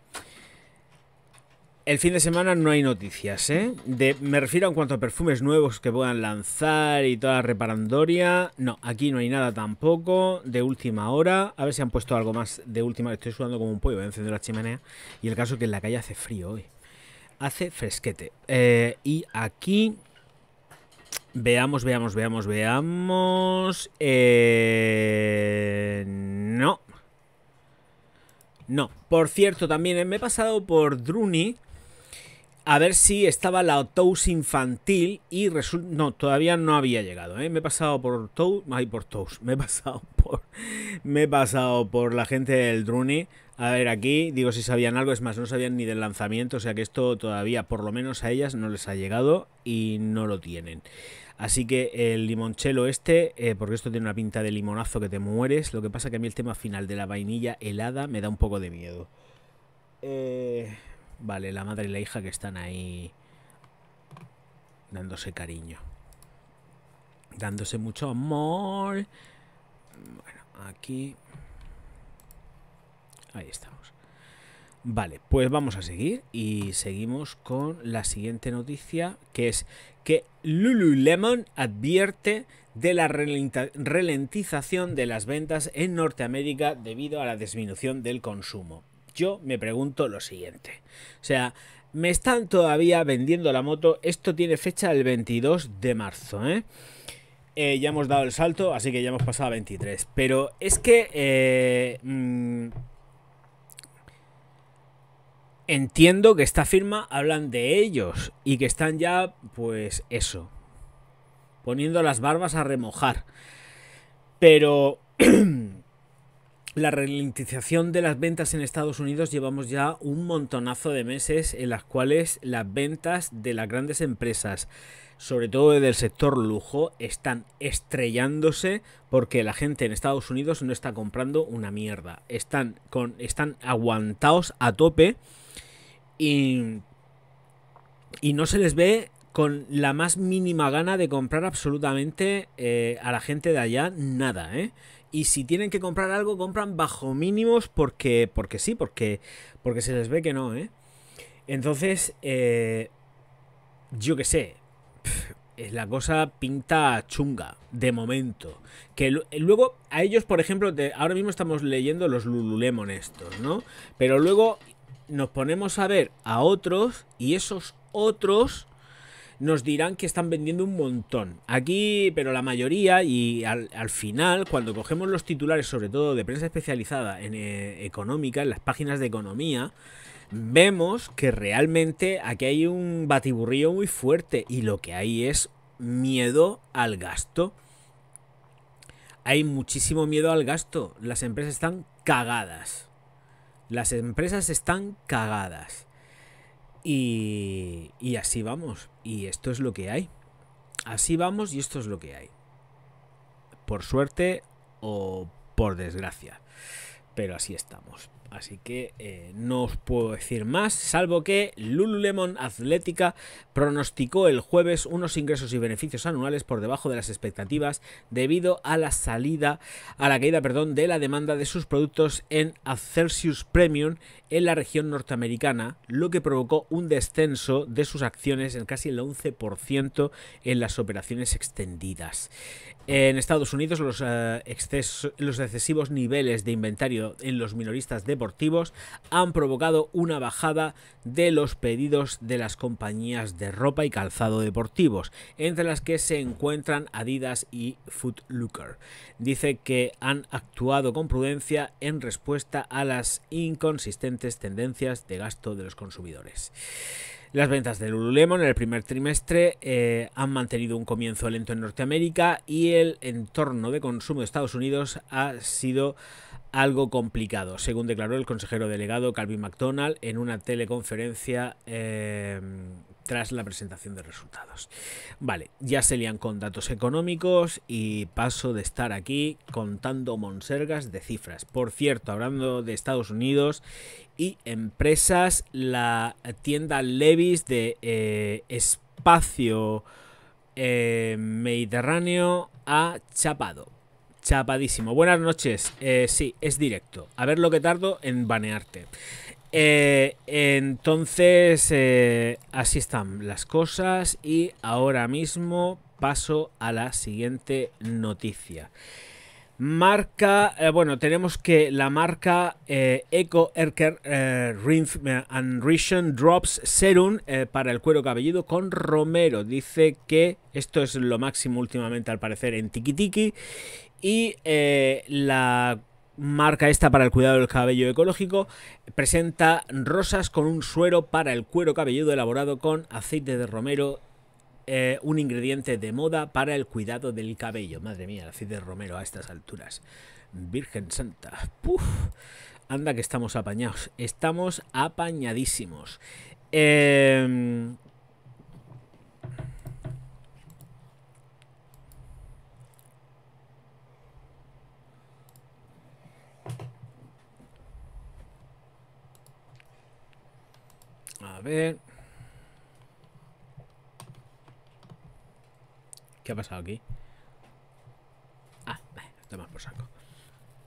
el fin de semana no hay noticias, ¿eh? me refiero en cuanto a perfumes nuevos que puedan lanzar y toda la reparandoria. No, aquí no hay nada tampoco de última hora. A ver si han puesto algo más de última Estoy sudando como un pollo, voy a encender la chimenea. Y el caso es que en la calle hace frío hoy. Hace fresquete. Eh, y aquí... Veamos, veamos, veamos, veamos... Eh, no, no, por cierto, también eh, me he pasado por Druni a ver si estaba la toast infantil y resulta... No, todavía no había llegado, ¿eh? Me he pasado por Tous... Ay, por toast Me he pasado por... Me he pasado por la gente del Druni. A ver, aquí digo si sabían algo. Es más, no sabían ni del lanzamiento. O sea que esto todavía, por lo menos a ellas, no les ha llegado y no lo tienen. Así que el limonchelo este, eh, porque esto tiene una pinta de limonazo que te mueres. Lo que pasa que a mí el tema final de la vainilla helada me da un poco de miedo. Eh... Vale, la madre y la hija que están ahí dándose cariño. Dándose mucho amor. Bueno, aquí... Ahí estamos. Vale, pues vamos a seguir y seguimos con la siguiente noticia, que es que Lululemon advierte de la ralentización de las ventas en Norteamérica debido a la disminución del consumo yo me pregunto lo siguiente. O sea, me están todavía vendiendo la moto. Esto tiene fecha el 22 de marzo, ¿eh? ¿eh? ya hemos dado el salto, así que ya hemos pasado a 23. Pero es que... Eh, mm, entiendo que esta firma hablan de ellos y que están ya, pues eso, poniendo las barbas a remojar. Pero... la ralentización de las ventas en Estados Unidos llevamos ya un montonazo de meses en las cuales las ventas de las grandes empresas, sobre todo del sector lujo, están estrellándose porque la gente en Estados Unidos no está comprando una mierda. Están, con, están aguantados a tope y, y no se les ve con la más mínima gana de comprar absolutamente eh, a la gente de allá nada, ¿eh? y si tienen que comprar algo, compran bajo mínimos porque, porque sí, porque, porque se les ve que no, ¿eh? Entonces, eh, yo qué sé, es la cosa pinta chunga, de momento. Que eh, luego, a ellos, por ejemplo, ahora mismo estamos leyendo los Lululemon estos, ¿no? Pero luego nos ponemos a ver a otros y esos otros nos dirán que están vendiendo un montón. Aquí, pero la mayoría, y al, final, cuando cogemos los titulares, sobre todo de prensa especializada en eh, económica, en las páginas de economía, vemos que realmente aquí hay un batiburrillo muy fuerte y lo que hay es miedo al gasto. Hay muchísimo miedo al gasto. Las empresas están cagadas. Las empresas están cagadas. Y, así vamos. Y esto es lo que hay. Así vamos y esto es lo que hay. Por suerte o por desgracia. Pero así estamos. Así que eh, no os puedo decir más, salvo que Lululemon Athletica pronosticó el jueves unos ingresos y beneficios anuales por debajo de las expectativas debido a la salida, a la caída, perdón, de la demanda de sus productos en Celsius Premium en la región norteamericana, lo que provocó un descenso de sus acciones en casi el 11% en las operaciones extendidas. En Estados Unidos, los, eh, excesos, los, excesivos niveles de inventario en los minoristas deportivos han provocado una bajada de los pedidos de las compañías de ropa y calzado deportivos, entre las que se encuentran Adidas y Foot Dice que han actuado con prudencia en respuesta a las inconsistentes tendencias de gasto de los consumidores. Las ventas del Lululemon en el primer trimestre eh, han mantenido un comienzo lento en Norteamérica y el entorno de consumo de Estados Unidos ha sido algo complicado, según declaró el consejero delegado Calvin McDonald en una teleconferencia. Eh, tras la presentación de resultados. Vale, ya se lían con datos económicos y paso de estar aquí contando monsergas de cifras. Por cierto, hablando de Estados Unidos y empresas, la tienda Levis de eh, espacio eh, mediterráneo ha chapado. Chapadísimo. Buenas noches. Eh, sí, es directo. A ver lo que tardo en banearte. Eh, entonces, eh, así están las cosas y ahora mismo paso a la siguiente noticia. Marca, eh, bueno, tenemos que la marca Eco Erker and Drops Serum para el cuero cabelludo con Romero. Dice que esto es lo máximo últimamente al parecer en Tiki Tiki y la marca esta para el cuidado del cabello ecológico presenta rosas con un suero para el cuero cabelludo elaborado con aceite de romero eh, un ingrediente de moda para el cuidado del cabello. Madre mía, el aceite de romero a estas alturas. Virgen Santa. Puf. Anda que estamos apañados. Estamos apañadísimos. Eh, ver. ¿Qué ha pasado aquí? Ah, por saco.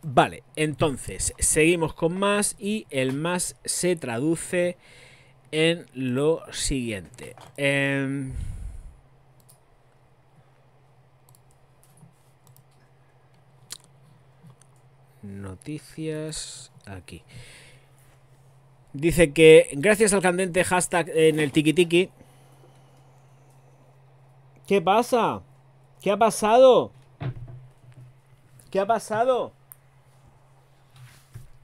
Vale, entonces, seguimos con más y el más se traduce en lo siguiente. Em, noticias aquí. Dice que gracias al candente hashtag en el tiki tiki. ¿Qué pasa? ¿Qué ha pasado? ¿Qué ha pasado?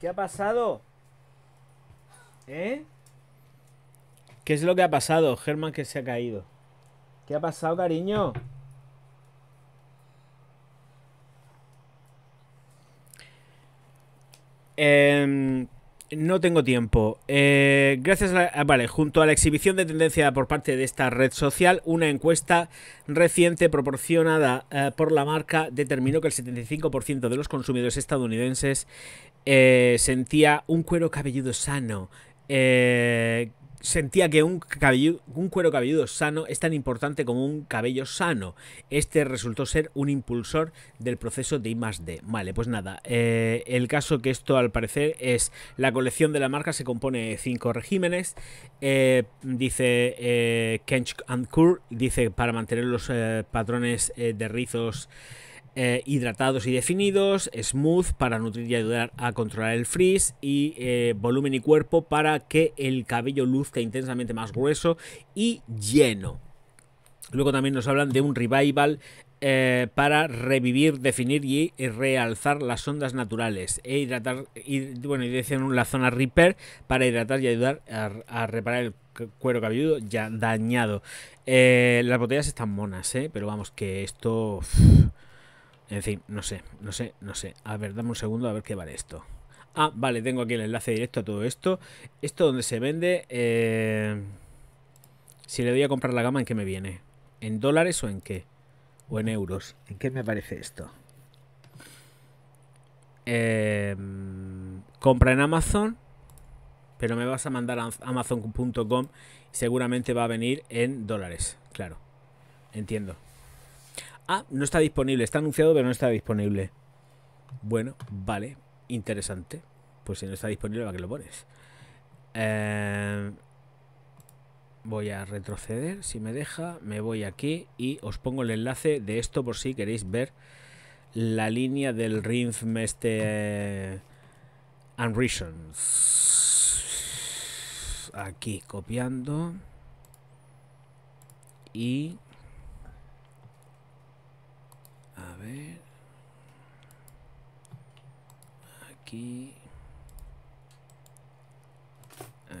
¿Qué ha pasado? ¿Eh? ¿Qué es lo que ha pasado, Germán, que se ha caído? ¿Qué ha pasado, cariño? Eh, no tengo tiempo. Eh, gracias a, Vale, junto a la exhibición de tendencia por parte de esta red social, una encuesta reciente proporcionada eh, por la marca determinó que el 75% de los consumidores estadounidenses eh, sentía un cuero cabelludo sano. Eh, sentía que un, un cuero cabelludo sano es tan importante como un cabello sano. Este resultó ser un impulsor del proceso de I +D. Vale, pues nada, eh, el caso que esto al parecer es la colección de la marca se compone de cinco regímenes, eh, dice eh, Kench and Kur, dice para mantener los patrones de rizos eh, hidratados y definidos, smooth para nutrir y ayudar a controlar el frizz y eh, volumen y cuerpo para que el cabello luzca intensamente más grueso y lleno. Luego también nos hablan de un revival eh, para revivir, definir y realzar las ondas naturales e hidratar, y, bueno, y decían la zona repair para hidratar y ayudar a, reparar el cuero cabelludo ya dañado. las botellas están monas, pero vamos, que esto... En fin, no sé, no sé, no sé. A ver, dame un segundo a ver qué vale esto. Ah, vale, tengo aquí el enlace directo a todo esto. Esto donde se vende... Eh, si le doy a comprar la gama, ¿en qué me viene? ¿En dólares o en qué? ¿O en euros? ¿En qué me parece esto? Eh, compra en Amazon, pero me vas a mandar a amazon.com. Seguramente va a venir en dólares, claro. Entiendo. Ah, no está disponible. Está anunciado, pero no está disponible. Bueno, vale. Interesante. Pues si no está disponible, ¿a qué lo pones? Em, voy a retroceder, si me deja. Me voy aquí y os pongo el enlace de esto por si queréis ver la línea del Rinfm este... Aquí, copiando. Y a ver. Aquí.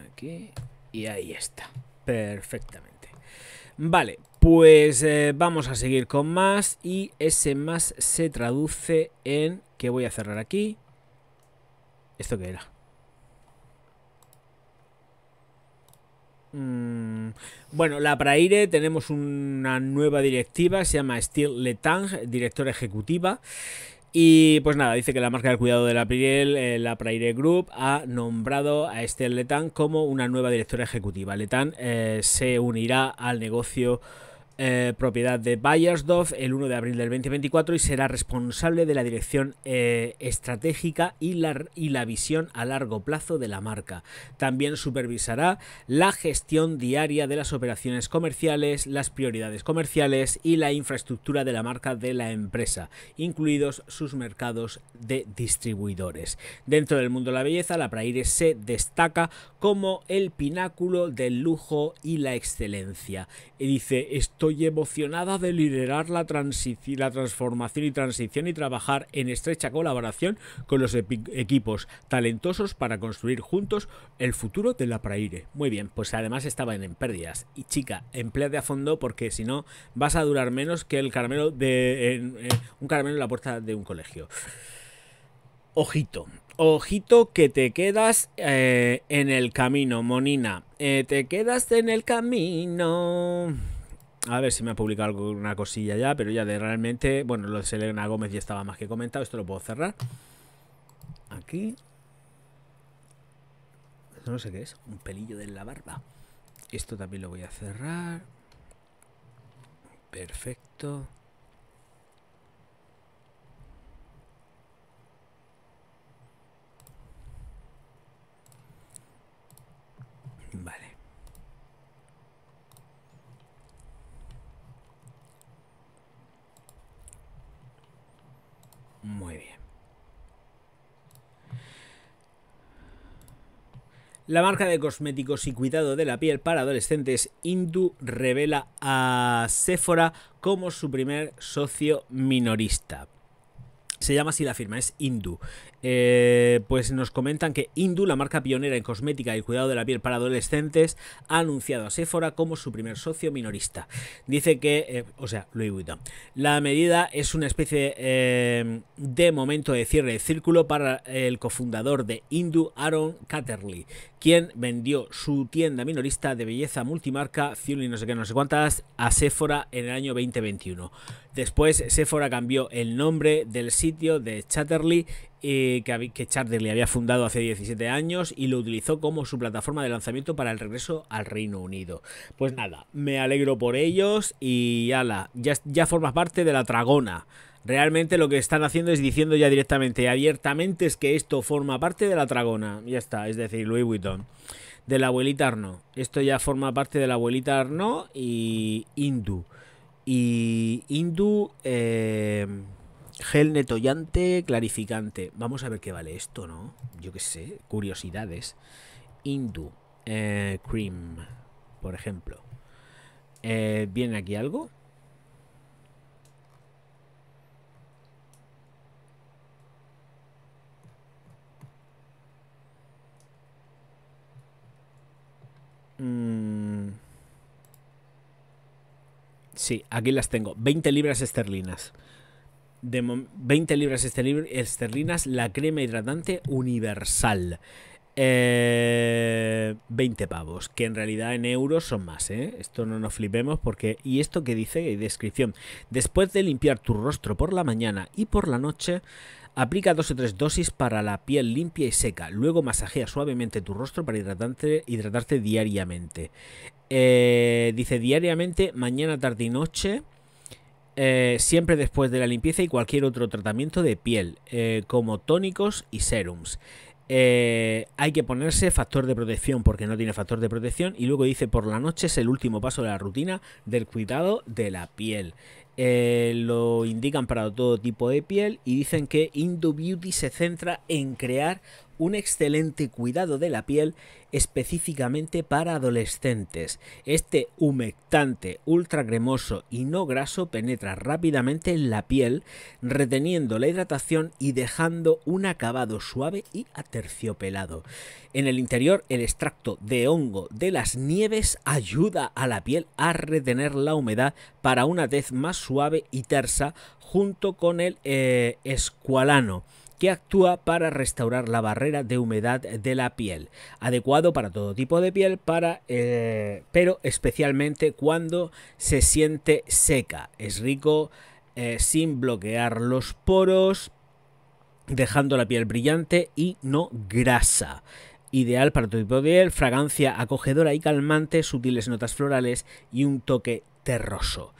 Aquí. Y ahí está. Perfectamente. Vale, pues eh, vamos a seguir con más. Y ese más se traduce en que voy a cerrar aquí. ¿Esto que era? Mm, bueno, la Praire tenemos una nueva directiva, se llama Steel Letang, directora ejecutiva. Y pues nada, dice que la marca del cuidado de la piel, eh, la Praire Group, ha nombrado a Esther Letang como una nueva directora ejecutiva. Letang eh, se unirá al negocio eh, propiedad de Bayersdorf, el 1 de abril del 2024 y será responsable de la dirección eh, estratégica y la, y la visión a largo plazo de la marca. También supervisará la gestión diaria de las operaciones comerciales, las prioridades comerciales y la infraestructura de la marca de la empresa, incluidos sus mercados de distribuidores. Dentro del mundo de la belleza, la Praire se destaca como el pináculo del lujo y la excelencia. Y dice, estoy emocionada de liderar la, la transformación y transición y trabajar en estrecha colaboración con los equipos talentosos para construir juntos el futuro de la Praire. Muy bien, pues además estaba en pérdidas. Y chica, empleate a fondo porque si no vas a durar menos que el caramelo de un caramelo en la puerta de un colegio. Ojito, ojito que te quedas eh, en el camino, Monina. Eh, te quedas en el camino. A ver si me ha publicado alguna cosilla ya, pero ya de realmente... Bueno, lo de Selena Gómez ya estaba más que comentado. Esto lo puedo cerrar. Aquí. No sé qué es. Un pelillo de la barba. Esto también lo voy a cerrar. Perfecto. Vale. Muy bien. La marca de cosméticos y cuidado de la piel para adolescentes Indu revela a Sephora como su primer socio minorista. Se llama así la firma, es Indu. Eh, pues nos comentan que Indu, la marca pionera en cosmética y cuidado de la piel para adolescentes, ha anunciado a Sephora como su primer socio minorista. Dice que, eh, o sea, Louis Vuitton. La medida es una especie eh, de momento de cierre de círculo para el cofundador de Indu, Aaron Caterly, quien vendió su tienda minorista de belleza multimarca, Fuel y no sé qué, no sé cuántas, a Sephora en el año 2021. Después Sephora cambió el nombre del sitio de Chatterley eh, que, Chatterley había fundado hace 17 años y lo utilizó como su plataforma de lanzamiento para el regreso al Reino Unido. Pues nada, me alegro por ellos y ala, ya, ya parte de la Tragona. Realmente lo que están haciendo es diciendo ya directamente, y abiertamente, es que esto forma parte de la Tragona. Ya está, es decir, Louis Vuitton. De la abuelita Arno. Esto ya forma parte de la abuelita Arno y Indu. Y Hindu, eh, gel netollante, clarificante. Vamos a ver qué vale esto, ¿no? Yo qué sé, curiosidades. Hindu, eh, cream, por ejemplo. Eh, ¿Viene aquí algo? Mmm... Sí, aquí las tengo. 20 libras esterlinas. De 20 libras esterlinas, la crema hidratante universal. Eh, 20 pavos, que en realidad en euros son más, ¿eh? Esto no nos flipemos porque... ¿Y esto que dice? Descripción. Después de limpiar tu rostro por la mañana y por la noche, aplica dos o tres dosis para la piel limpia y seca. Luego masajea suavemente tu rostro para hidratarte, hidratarte diariamente. Eh, dice diariamente, mañana, tarde y noche. Eh, siempre después de la limpieza y cualquier otro tratamiento de piel, eh, como tónicos y serums. hay que ponerse factor de protección porque no tiene factor de protección. Y luego dice, por la noche es el último paso de la rutina del cuidado de la piel. lo indican para todo tipo de piel y dicen que Indo Beauty se centra en crear un excelente cuidado de la piel específicamente para adolescentes. Este humectante ultra cremoso y no graso penetra rápidamente en la piel, reteniendo la hidratación y dejando un acabado suave y aterciopelado. En el interior, el extracto de hongo de las nieves ayuda a la piel a retener la humedad para una tez más suave y tersa junto con el eh, escualano que actúa para restaurar la barrera de humedad de la piel. Adecuado para todo tipo de piel, para, eh, pero especialmente cuando se siente seca. Es rico eh, sin bloquear los poros, dejando la piel brillante y no grasa ideal para todo tipo de piel, fragancia acogedora y calmante, sutiles notas florales y un toque terroso.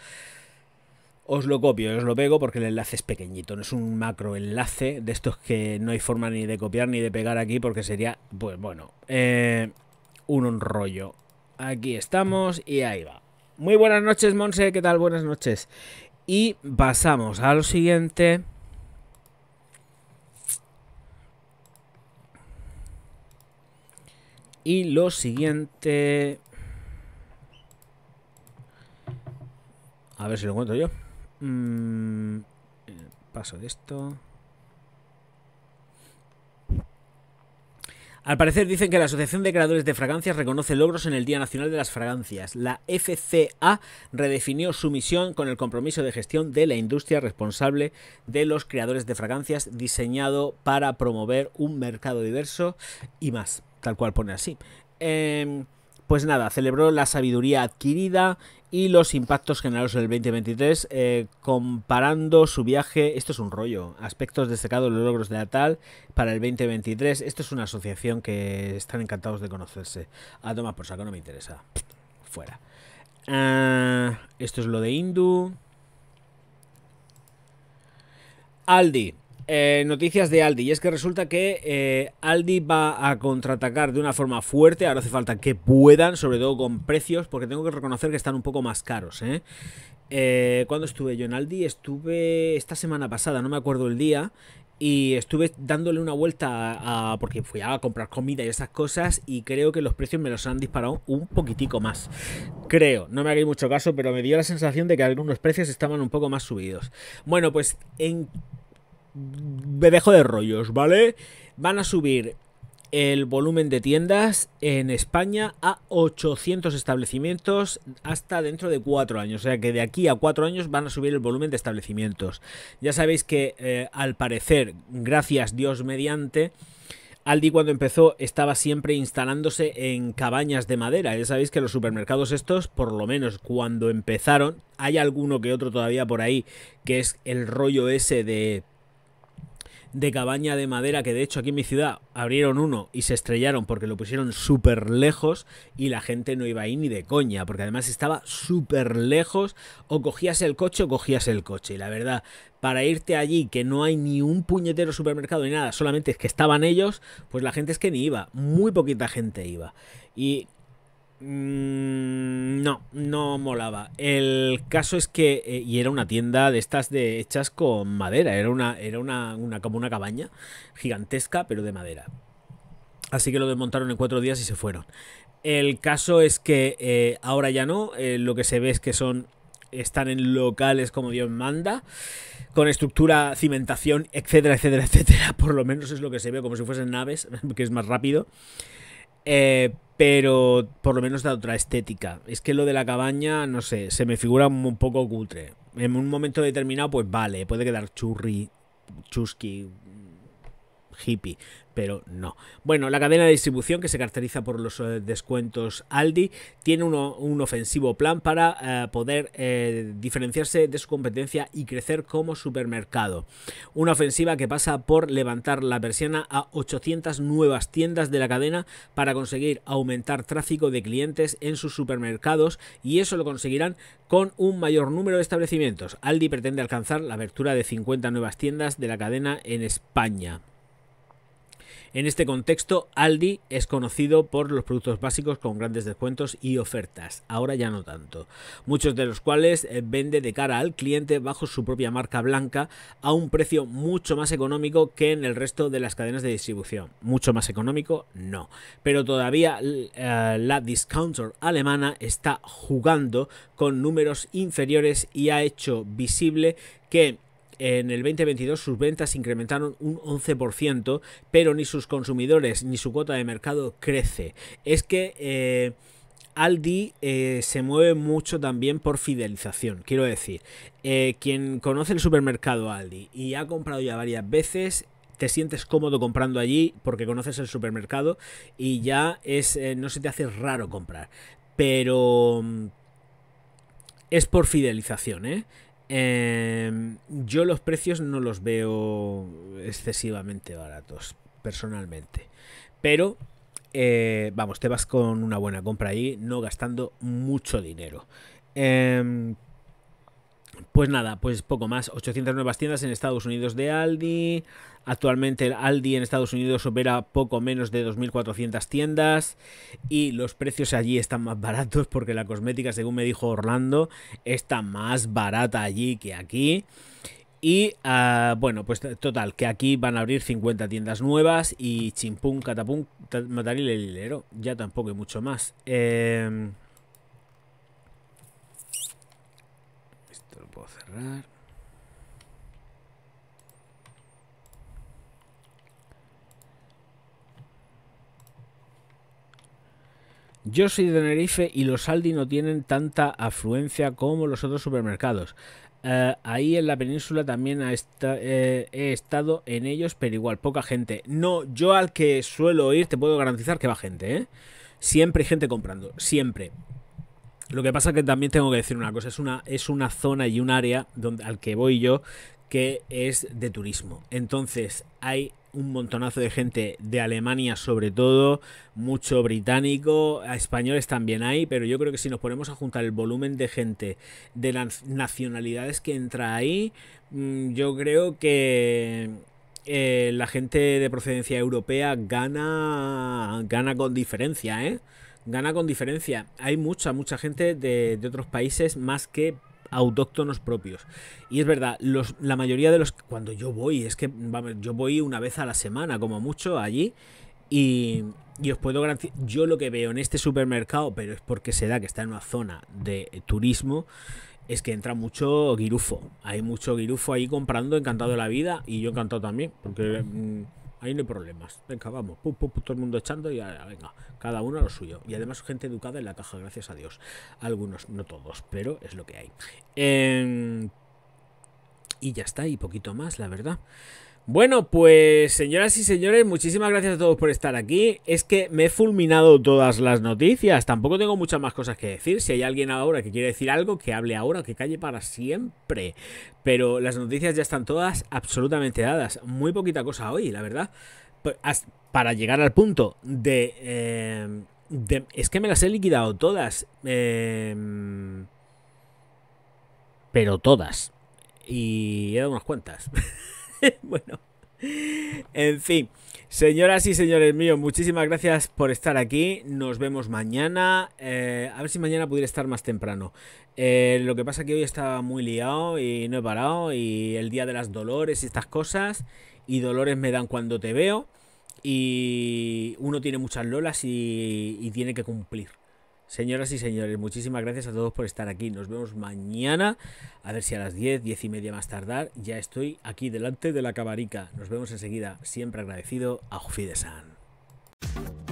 Os lo copio, os lo pego porque el enlace es pequeñito, no es un macro enlace de estos que no hay forma ni de copiar ni de pegar aquí porque sería, pues bueno, eh, un rollo. Aquí estamos y ahí va. Muy buenas noches, Monse, ¿qué tal? Buenas noches. Y pasamos a lo siguiente. Y lo siguiente... A ver si lo encuentro yo. Mm, eh, paso de esto. Al parecer dicen que la Asociación de Creadores de Fragancias reconoce logros en el Día Nacional de las Fragancias. La FCA redefinió su misión con el compromiso de gestión de la industria responsable de los creadores de fragancias diseñado para promover un mercado diverso y más, tal cual pone así. Eh, pues nada, celebró la sabiduría adquirida y los impactos generados en el 2023, eh, comparando su viaje, esto es un rollo, aspectos destacados de los logros de Natal para el 2023, esto es una asociación que están encantados de conocerse. A ah, toma por saco, no me interesa. Fuera. Ah, esto es lo de Hindu. Aldi. Eh, noticias de Aldi. Y es que resulta que eh, Aldi va a contraatacar de una forma fuerte. Ahora hace falta que puedan, sobre todo con precios, porque tengo que reconocer que están un poco más caros. ¿eh? eh estuve yo en Aldi? Estuve esta semana pasada, no me acuerdo el día. Y estuve dándole una vuelta a, porque fui a comprar comida y esas cosas y creo que los precios me los han disparado un poquitico más. Creo, no me hagáis mucho caso, pero me dio la sensación de que algunos precios estaban un poco más subidos. Bueno, pues en me dejo de rollos, ¿vale? Van a subir el volumen de tiendas en España a 800 establecimientos hasta dentro de 4 años. O sea que de aquí a 4 años van a subir el volumen de establecimientos. Ya sabéis que eh, al parecer, gracias Dios mediante, Aldi cuando empezó estaba siempre instalándose en cabañas de madera. Ya sabéis que los supermercados estos, por lo menos cuando empezaron, hay alguno que otro todavía por ahí que es el rollo ese de de cabaña de madera que de hecho aquí en mi ciudad abrieron uno y se estrellaron porque lo pusieron súper lejos y la gente no iba ahí ni de coña porque además estaba súper lejos o cogías el coche o cogías el coche y la verdad para irte allí que no hay ni un puñetero supermercado ni nada solamente es que estaban ellos pues la gente es que ni iba muy poquita gente iba y Mm, no, no molaba. El caso es que. Eh, y era una tienda de estas de hechas con madera. Era una. Era una, como una cabaña gigantesca, pero de madera. Así que lo desmontaron en cuatro días y se fueron. El caso es que eh, ahora ya no. Eh, lo que se ve es que son. están en locales como Dios manda. Con estructura, cimentación, etcétera, etcétera, etcétera. Por lo menos es lo que se ve, como si fuesen naves, que es más rápido. Eh pero por lo menos da otra estética. Es que lo de la cabaña, no sé, se me figura un poco cutre. En un momento determinado, pues vale, puede quedar churri, chusky, hippie pero no. Bueno, la cadena de distribución que se caracteriza por los eh, descuentos Aldi tiene un ofensivo plan para eh, poder eh, diferenciarse de su competencia y crecer como supermercado. Una ofensiva que pasa por levantar la persiana a 800 nuevas tiendas de la cadena para conseguir aumentar tráfico de clientes en sus supermercados y eso lo conseguirán con un mayor número de establecimientos. Aldi pretende alcanzar la apertura de 50 nuevas tiendas de la cadena en España. En este contexto, Aldi es conocido por los productos básicos con grandes descuentos y ofertas, ahora ya no tanto, muchos de los cuales eh, vende de cara al cliente bajo su propia marca blanca a un precio mucho más económico que en el resto de las cadenas de distribución. Mucho más económico, no. Pero todavía eh, la discounter alemana está jugando con números inferiores y ha hecho visible que en el 2022 sus ventas incrementaron un 11%, pero ni sus consumidores ni su cuota de mercado crece. Es que... Eh, Aldi eh, se mueve mucho también por fidelización. Quiero decir, eh, quien conoce el supermercado Aldi y ha comprado ya varias veces, te sientes cómodo comprando allí porque conoces el supermercado y ya es no se te hace raro comprar. Pero mm, es por fidelización, ¿eh? Em, yo los precios no los veo excesivamente baratos, personalmente. Pero, eh, vamos, te vas con una buena compra ahí, no gastando mucho dinero. Em, pues nada, pues poco más. 800 nuevas tiendas en Estados Unidos de Aldi. Actualmente el Aldi en Estados Unidos opera poco menos de 2.400 tiendas y los precios allí están más baratos porque la cosmética, según me dijo Orlando, está más barata allí que aquí. Y ah, bueno, pues total, que aquí van a abrir 50 tiendas nuevas y chimpun catapum, mataril Ya tampoco hay mucho más. Em, esto lo puedo cerrar. Yo soy de Tenerife y los Aldi no tienen tanta afluencia como los otros supermercados. Eh, ahí en la península también eh, he estado en ellos, pero igual, poca gente. No, yo al que suelo ir te puedo garantizar que va gente, ¿eh? Siempre hay gente comprando, siempre. Lo que pasa es que también tengo que decir una cosa, es una, es una zona y un área al que voy yo que es de turismo. Entonces hay un montonazo de gente de Alemania sobre todo, mucho británico, españoles también hay, pero yo creo que si nos ponemos a juntar el volumen de gente de las nacionalidades que entra ahí, mm, yo creo que eh, la gente de procedencia europea gana, gana con diferencia, ¿eh? Gana con diferencia. Hay mucha, mucha gente de, de otros países más que autóctonos propios. Y es verdad, los, la mayoría de los... Cuando yo voy, es que yo voy una vez a la semana, como mucho, allí. Y, os puedo garantizar, yo lo que veo en este supermercado, pero es porque se da que está en una zona de turismo, es que entra mucho Girufo, Hay mucho girufo ahí comprando, encantado de la vida, y yo encantado también, porque... Mm, Ahí no hay problemas. Venga, vamos. pum, pum, todo el mundo echando y ahora, venga. Cada uno a lo suyo. Y además gente educada en la caja, gracias a Dios. Algunos, no todos, pero es lo que hay. Em, y ya está, y poquito más, la verdad. Bueno, pues señoras y señores, muchísimas gracias a todos por estar aquí. Es que me he fulminado todas las noticias. Tampoco tengo muchas más cosas que decir. Si hay alguien ahora que quiere decir algo, que hable ahora, que calle para siempre. Pero las noticias ya están todas absolutamente dadas. Muy poquita cosa hoy, la verdad. Pues, para llegar al punto eh, de... es que me las he liquidado todas. Em, pero todas. Y he dado unas cuantas. bueno. En fin, señoras y señores míos, muchísimas gracias por estar aquí. Nos vemos mañana. Eh, a ver si mañana pudiera estar más temprano. Eh, lo que pasa que hoy estaba muy liado y no he parado. Y el día de las dolores y estas cosas. Y dolores me dan cuando te veo. Y uno tiene muchas lolas y tiene que cumplir. Señoras y señores, muchísimas gracias a todos por estar aquí. Nos vemos mañana, a ver si a las 10, 10 y media más tardar, ya estoy aquí delante de la cabarica. Nos vemos enseguida. Siempre agradecido. de San.